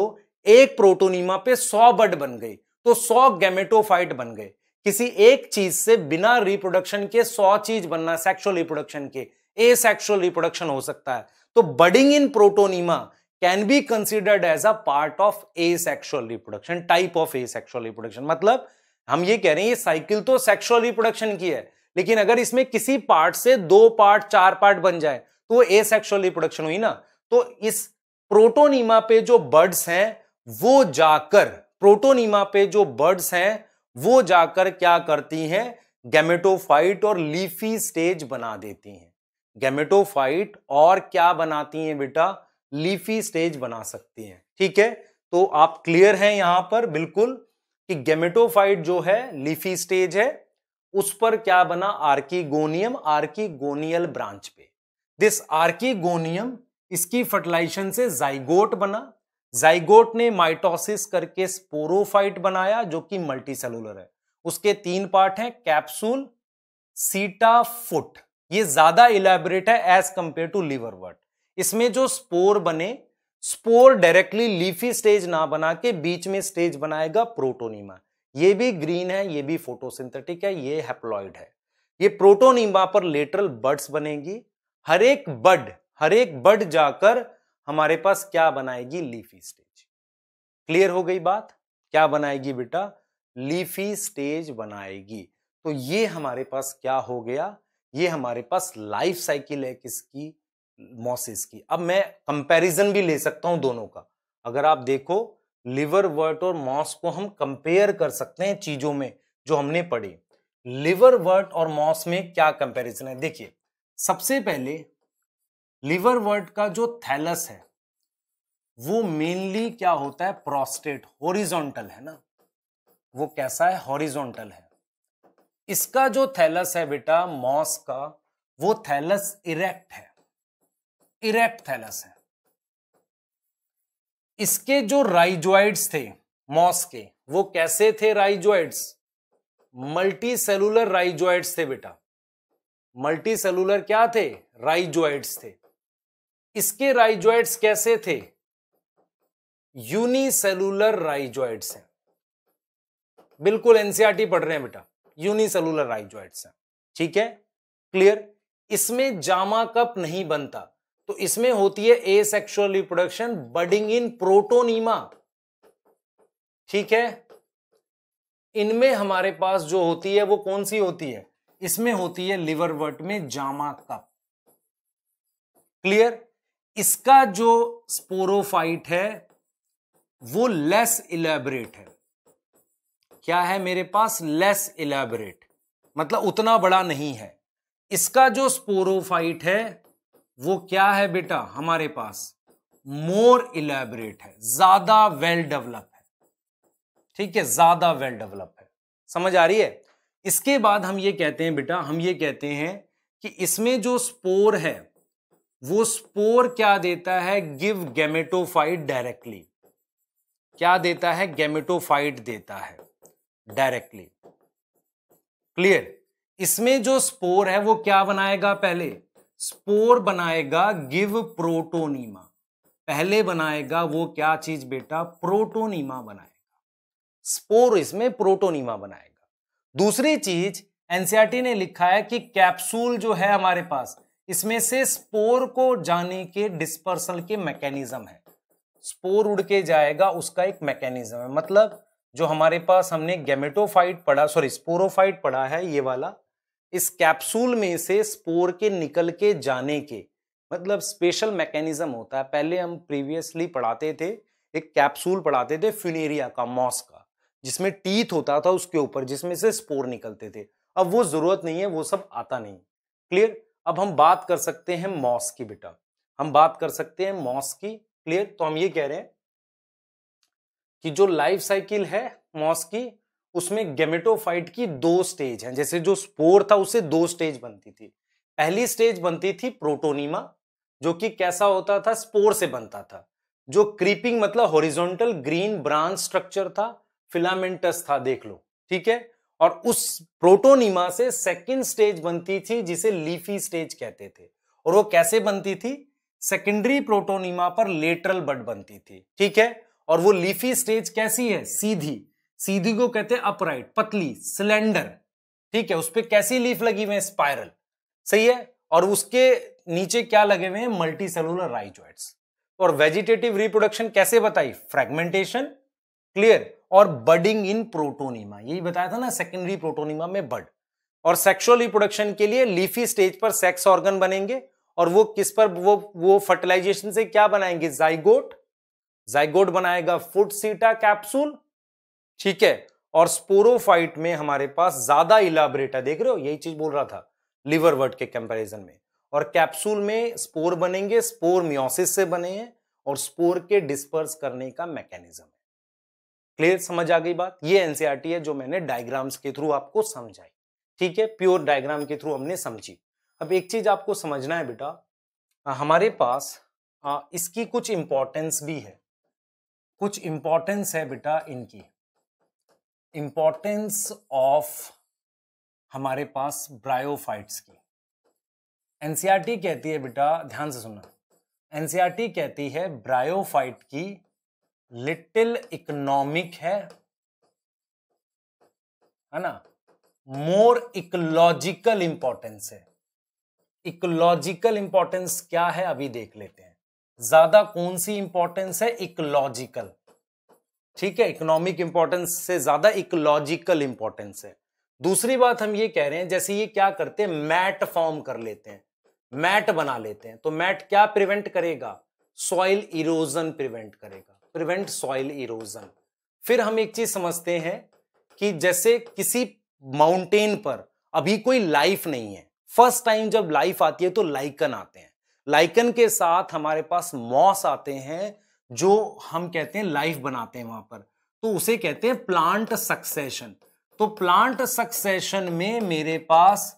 एक प्रोटोनिमा पे सौ बर्ड बन गई तो सौ गैमेटोफाइट बन गए किसी एक चीज से बिना रिप्रोडक्शन के सौ चीज बनना सेक्सुअल रिप्रोडक्शन के ए सेक्सुअल रिप्रोडक्शन हो सकता है तो budding in protonema can be considered as a part of asexual reproduction type of asexual reproduction मतलब हम ये कह रहे हैं ये साइकिल तो सेक्सुअल रिप्रोडक्शन की है लेकिन अगर इसमें किसी पार्ट से दो पार्ट चार पार्ट बन जाए तो वो ए सेक्सुअल रिप्रोडक्शन हुई ना तो इस प्रोटोनिमा पे जो बर्ड्स हैं वो जाकर प्रोटोनिमा पे जो बर्ड्स हैं वो जाकर क्या करती हैं गैमेटोफाइट और लीफी स्टेज बना देती हैं गैमेटोफाइट और क्या बनाती हैं बेटा लीफी स्टेज बना सकती हैं ठीक है तो आप क्लियर हैं यहां पर बिल्कुल कि गेमेटोफाइट जो है लीफी स्टेज है उस पर क्या बना आर्कीगोनियम आर्कीगोनियल ब्रांच पे दिस आर्कीगोनियम इसकी फर्टिलाइजेशन से जाइगोट बना जाइगोट ने माइटोसिस करके स्पोरोफाइट बनाया जो कि मल्टीसेलुलर है उसके तीन पार्ट हैं कैप्सूल सीटा फुट ये ज्यादा इलेबरेट है as compare to liverwort इसमें जो स्पोर बने स्पोर डायरेक्टली लीफी स्टेज ना बना के बीच में स्टेज बनाएगा प्रोटोनिमा ये भी ग्रीन है ये भी फोटोसिंथेटिक है ये हेप्लॉइड है ये प्रोटोनिमा पर लेटरल बड्स बनेगी हर एक बड हर एक बड जाकर हमारे पास क्या बनाएगी लीफी स्टेज क्लियर हो गई बात क्या बनाएगी बेटा लीफी स्टेज बनाएगी तो ये हमारे पास क्या हो गया ये हमारे पास लाइफ साइकिल है किसकी मॉसिस की अब मैं कंपैरिजन भी ले सकता हूं दोनों का अगर आप देखो लिवर वर्ट और मॉस को हम कंपेयर कर सकते हैं चीजों में जो हमने पढ़ी लिवर वर्ट और मॉस में क्या कंपैरिजन है देखिए सबसे पहले लिवर वर्ड का जो थैलस है वो मेनली क्या होता है प्रोस्टेट हॉरिजॉन्टल है ना वो कैसा है हॉरिजॉन्टल है इसका जो थैलस है बेटा मॉस का वो थैलस इरेक्ट है इरेक्ट थैलस है इसके जो राइजॉइड्स थे मॉस के वो कैसे थे राइजॉइड्स मल्टी सेलुलर राइजॉइड्स थे बेटा मल्टी सेलुलर क्या थे राइजोइड्स थे इसके राइजॉइड्स कैसे थे यूनिसेलुलर राइजॉइड्स हैं बिल्कुल एनसीआरटी e पढ़ रहे हैं बेटा यूनिसेलुलर राइजॉइड्स हैं ठीक है क्लियर इसमें जामा कप नहीं बनता तो इसमें होती है asexual reproduction budding in protonema ठीक है इनमें हमारे पास जो होती है वो कौन सी होती है इसमें होती है लिवरवर्ट में जामा कप क्लियर इसका जो स्पोरोफाइट है वो लेस इलेबरेट है क्या है मेरे पास लेस इलेबरेट मतलब उतना बड़ा नहीं है इसका जो स्पोरोफाइट है वो क्या है बेटा हमारे पास मोर इलेबरेट है ज्यादा वेल डेवलप है ठीक है ज्यादा वेल डेवलप है समझ आ रही है इसके बाद हम ये कहते हैं बेटा हम ये कहते हैं कि इसमें जो स्पोर है वो स्पोर क्या देता है गिव गेमेटोफाइट डायरेक्टली क्या देता है गेमेटोफाइट देता है डायरेक्टली क्लियर इसमें जो स्पोर है वो क्या बनाएगा पहले स्पोर बनाएगा गिव प्रोटोनीमा पहले बनाएगा वो क्या चीज बेटा प्रोटोनीमा बनाएगा स्पोर इसमें प्रोटोनीमा बनाएगा दूसरी चीज एनसीआरटी ने लिखा है कि कैप्सूल जो है हमारे पास इसमें से स्पोर को जाने के डिस्पर्सल के मैकेनिज्म है स्पोर उड़ के जाएगा उसका एक मैकेनिज्म है मतलब जो हमारे पास हमने गेमेटोफाइट पढ़ा सॉरी स्पोरोफाइट पढ़ा है ये वाला इस कैप्सूल में से स्पोर के निकल के जाने के मतलब स्पेशल मैकेनिज्म होता है पहले हम प्रीवियसली पढ़ाते थे एक कैप्सूल पढ़ाते थे फ्यूनेरिया का मॉस का जिसमें टीथ होता था उसके ऊपर जिसमें से स्पोर निकलते थे अब वो जरूरत नहीं है वो सब आता नहीं क्लियर अब हम बात कर सकते हैं मॉस की बेटा हम बात कर सकते हैं मॉस की क्लियर तो हम ये कह रहे हैं कि जो लाइफ साइकिल है मॉस की उसमें गेमेटोफाइट की दो स्टेज हैं जैसे जो स्पोर था उसे दो स्टेज बनती थी पहली स्टेज बनती थी प्रोटोनिमा जो कि कैसा होता था स्पोर से बनता था जो क्रीपिंग मतलब हॉरिजॉन्टल ग्रीन ब्रांच स्ट्रक्चर था फिलामेंटस था देख लो ठीक है और उस प्रोटोनिमा से सेकेंड स्टेज बनती थी जिसे लीफी स्टेज कहते थे और वो कैसे बनती थी सेकेंडरी प्रोटोनिमा पर लेटरल बड बनती थी ठीक है और वो लीफी स्टेज कैसी है सीधी सीधी को कहते हैं अपराइट पतली सिलेंडर ठीक है उस पर कैसी लीफ लगी हुई है स्पायरल सही है और उसके नीचे क्या लगे हुए हैं मल्टी सेलुलर राइजोइड्स और वेजिटेटिव रिप्रोडक्शन कैसे बताई फ्रेगमेंटेशन क्लियर और बडिंग इन प्रोटोनिमा यही बताया था ना सेकेंडरी प्रोटोनिमा में बड और सेक्सुअल रिप्रोडक्शन के लिए लीफी स्टेज पर सेक्स ऑर्गन बनेंगे और वो किस पर वो वो फर्टिलाइजेशन से क्या बनाएंगे जाइगोट जाइगोट बनाएगा फुट सीटा कैप्सूल ठीक है और स्पोरोफाइट में हमारे पास ज्यादा इलाबरेटा देख रहे हो यही चीज बोल रहा था लिवर वर्ड के कंपैरिजन में और कैप्सूल में स्पोर बनेंगे स्पोर म्योसिस से बने हैं और स्पोर के डिस्पर्स करने का मैकेनिज्म क्लियर समझ आ गई बात ये एनसीआर e है जो मैंने डायग्राम्स के थ्रू आपको समझाई ठीक है प्योर डायग्राम के थ्रू हमने समझी अब एक चीज आपको समझना है बेटा हमारे पास आ, इसकी कुछ इंपॉर्टेंस भी है कुछ इंपॉर्टेंस है बेटा इनकी इंपॉर्टेंस ऑफ हमारे पास ब्रायोफाइट्स की एनसीआरटी e कहती है बेटा ध्यान से सुनना एनसीआरटी e कहती है ब्रायोफाइट की लिटिल इकोनॉमिक है है ना मोर इकोलॉजिकल इंपॉर्टेंस है इकोलॉजिकल इंपॉर्टेंस क्या है अभी देख लेते हैं ज्यादा कौन सी इंपॉर्टेंस है इकोलॉजिकल ठीक है इकोनॉमिक इंपॉर्टेंस से ज्यादा इकोलॉजिकल इंपॉर्टेंस है दूसरी बात हम ये कह रहे हैं जैसे ये क्या करते हैं मैट फॉर्म कर लेते हैं मैट बना लेते हैं तो मैट क्या प्रिवेंट करेगा सॉइल इरोजन प्रिवेंट करेगा प्रिवेंट सॉइल इरोजन फिर हम एक चीज समझते हैं कि जैसे किसी माउंटेन पर अभी कोई लाइफ नहीं है फर्स्ट टाइम जब लाइफ आती है तो लाइकन आते हैं लाइकन के साथ हमारे पास मॉस आते हैं जो हम कहते हैं लाइफ बनाते हैं वहां पर तो उसे कहते हैं प्लांट सक्सेशन तो प्लांट सक्सेशन में मेरे पास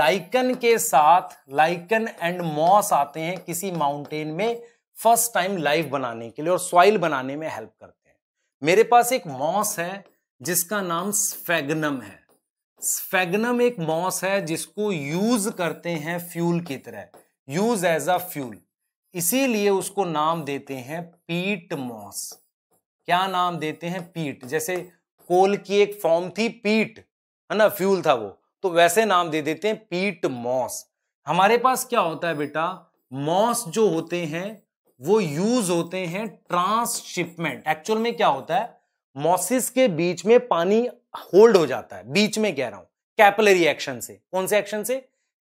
लाइकन के साथ लाइकन एंड मॉस आते हैं किसी माउंटेन में फर्स्ट टाइम लाइफ बनाने के लिए और सॉइल बनाने में हेल्प करते हैं मेरे पास एक मॉस है जिसका नाम स्फेगनम है स्फेगनम एक मॉस है जिसको यूज करते हैं फ्यूल की तरह यूज एज अ फ्यूल इसीलिए उसको नाम देते हैं पीट मॉस क्या नाम देते हैं पीट जैसे कोल की एक फॉर्म थी पीट है ना फ्यूल था वो तो वैसे नाम दे देते हैं पीट मॉस हमारे पास क्या होता है बेटा मॉस जो होते हैं वो यूज होते हैं ट्रांसशिपमेंट एक्चुअल में क्या होता है मॉसिस के बीच में पानी होल्ड हो जाता है बीच में कह रहा हूं कैपलरी एक्शन से कौन से एक्शन से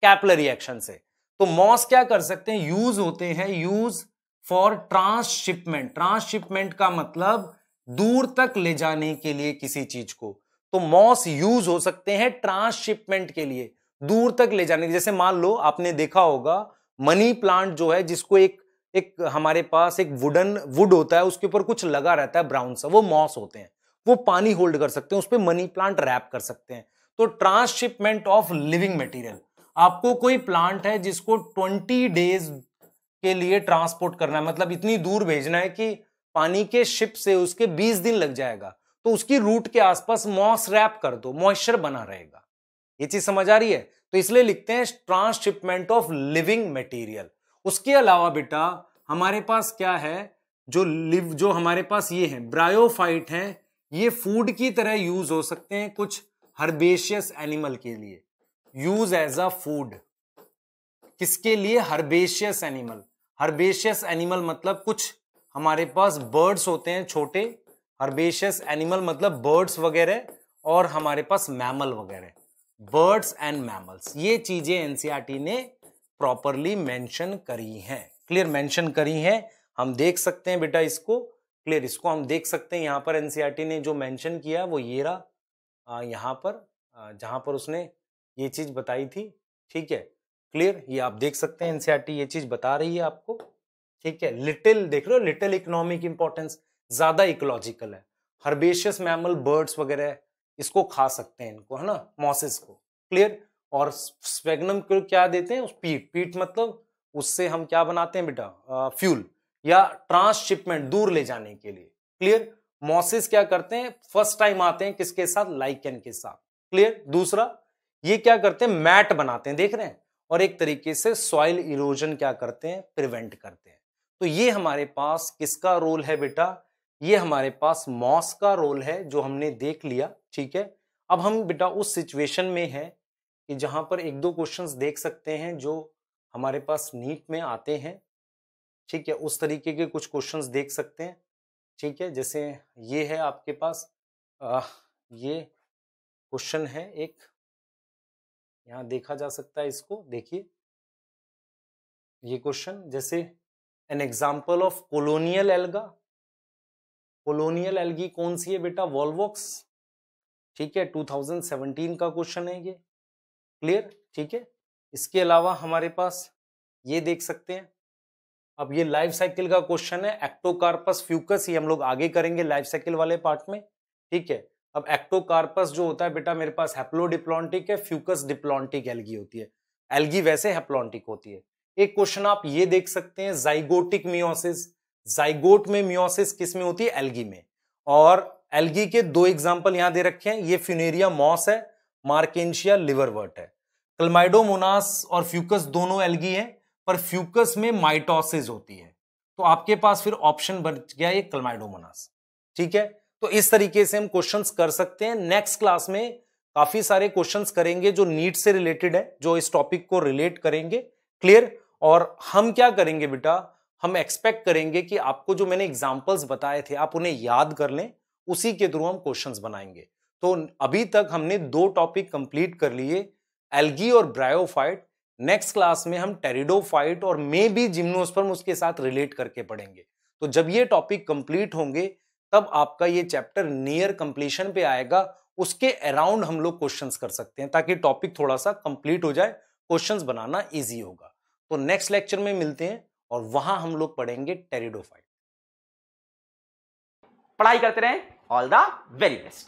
कैपलरी एक्शन से तो मॉस क्या कर सकते हैं यूज होते हैं यूज फॉर ट्रांसशिपमेंट ट्रांसशिपमेंट का मतलब दूर तक ले जाने के लिए किसी चीज को तो मॉस यूज हो सकते हैं ट्रांसशिपमेंट के लिए दूर तक ले जाने के जैसे मान लो आपने देखा होगा मनी प्लांट जो है जिसको एक एक हमारे पास एक वुडन वुड होता है उसके ऊपर कुछ लगा रहता है ब्राउन सा वो मॉस होते हैं वो पानी होल्ड कर सकते हैं उस पर मनी प्लांट रैप कर सकते हैं तो ट्रांसशिपमेंट ऑफ लिविंग मटेरियल आपको कोई प्लांट है जिसको ट्वेंटी डेज के लिए ट्रांसपोर्ट करना है मतलब इतनी दूर भेजना है कि पानी के शिप से उसके बीस दिन लग जाएगा तो उसकी रूट के आसपास मॉस रैप कर दो मॉइस्चर बना रहेगा ये चीज समझ आ रही है तो इसलिए लिखते हैं ट्रांसशिपमेंट ऑफ लिविंग मटेरियल उसके अलावा बेटा हमारे पास क्या है जो लिव जो हमारे पास ये है ब्रायोफाइट है ये फूड की तरह यूज हो सकते हैं कुछ हर्बेशियस एनिमल के लिए यूज एज अ फूड किसके लिए हर्बेशियस एनिमल हर्बेशियस एनिमल मतलब कुछ हमारे पास बर्ड्स होते हैं छोटे हर्बेशियस एनिमल मतलब बर्ड्स वगैरह और हमारे पास मैमल वगैरह बर्ड्स एंड मैमल्स ये चीजें एनसीआरटी e ने प्रॉपरली मेंशन करी हैं क्लियर मेंशन करी हैं हम देख सकते हैं बेटा इसको क्लियर इसको हम देख सकते हैं यहाँ पर एनसीईआरटी e ने जो मेंशन किया वो ये रहा यहाँ पर जहाँ पर उसने ये चीज़ बताई थी ठीक है क्लियर ये आप देख सकते हैं एनसीईआरटी e ये चीज़ बता रही है आपको ठीक है लिटिल देख रहे हो लिटिल इकोनॉमिक इंपॉर्टेंस ज़्यादा इकोलॉजिकल है हर्बेशियस मैमल बर्ड्स वगैरह इसको खा सकते हैं इनको है ना मॉसेस को क्लियर और स्पेगनम को क्या देते हैं उस पीट पीट मतलब उससे हम क्या बनाते हैं बेटा फ्यूल या ट्रांसशिपमेंट दूर ले जाने के लिए क्लियर मॉसिस क्या करते हैं फर्स्ट टाइम आते हैं किसके साथ लाइकेन के साथ क्लियर दूसरा ये क्या करते हैं मैट बनाते हैं देख रहे हैं और एक तरीके से सॉइल इरोजन क्या करते हैं प्रिवेंट करते हैं तो ये हमारे पास किसका रोल है बेटा ये हमारे पास मॉस का रोल है जो हमने देख लिया ठीक है अब हम बेटा उस सिचुएशन में है कि जहाँ पर एक दो क्वेश्चंस देख सकते हैं जो हमारे पास नीट में आते हैं ठीक है उस तरीके के कुछ क्वेश्चंस देख सकते हैं ठीक है जैसे ये है आपके पास आ, ये क्वेश्चन है एक यहाँ देखा जा सकता है इसको देखिए ये क्वेश्चन जैसे an example of colonial alga colonial algae कौन सी है बेटा वॉलवॉक्स ठीक है 2017 का क्वेश्चन है ये क्लियर ठीक है इसके अलावा हमारे पास ये देख सकते हैं अब ये लाइफ साइकिल का क्वेश्चन है एक्टोकार्पस फ्यूकस ये हम लोग आगे करेंगे लाइफ साइकिल वाले पार्ट में ठीक है अब एक्टोकार्पस जो होता है बेटा मेरे पास हैप्लोडिप्लॉन्टिक है फ्यूकस डिप्लॉन्टिक एल्गी होती है एल्गी वैसे हैप्लॉन्टिक होती है एक क्वेश्चन आप ये देख सकते हैं जाइगोटिक मियोसिस जाइगोट में मियोसिस किस में होती है एल्गी में और एल्गी के दो एग्जाम्पल यहां दे रखे हैं ये फ्यूनेरिया मॉस है मार्केशिया लिवरवर्ट है क्लमाइडोमोनास और फ्यूकस दोनों एलगी है पर फ्यूकस में माइटोसिस होती है तो आपके पास फिर ऑप्शन बन गया ये क्लमाइडोमोनास ठीक है तो इस तरीके से हम क्वेश्चंस कर सकते हैं नेक्स्ट क्लास में काफी सारे क्वेश्चंस करेंगे जो नीट से रिलेटेड है जो इस टॉपिक को रिलेट करेंगे क्लियर और हम क्या करेंगे बेटा हम एक्सपेक्ट करेंगे कि आपको जो मैंने एग्जाम्पल्स बताए थे आप उन्हें याद कर लें उसी के थ्रू हम क्वेश्चंस बनाएंगे तो अभी तक हमने दो टॉपिक कंप्लीट कर लिए एल्गी और ब्रायोफाइट नेक्स्ट क्लास में हम टेरिडोफाइट और मे बी जिम्नोस्पर्म उसके साथ रिलेट करके पढ़ेंगे तो जब ये टॉपिक कंप्लीट होंगे तब आपका ये चैप्टर नियर कंप्लीशन पे आएगा उसके अराउंड हम लोग क्वेश्चन कर सकते हैं ताकि टॉपिक थोड़ा सा कंप्लीट हो जाए क्वेश्चन बनाना ईजी होगा तो नेक्स्ट लेक्चर में मिलते हैं और वहां हम लोग पढ़ेंगे टेरिडोफाइट पढ़ाई करते रहें ऑल द वेरी बेस्ट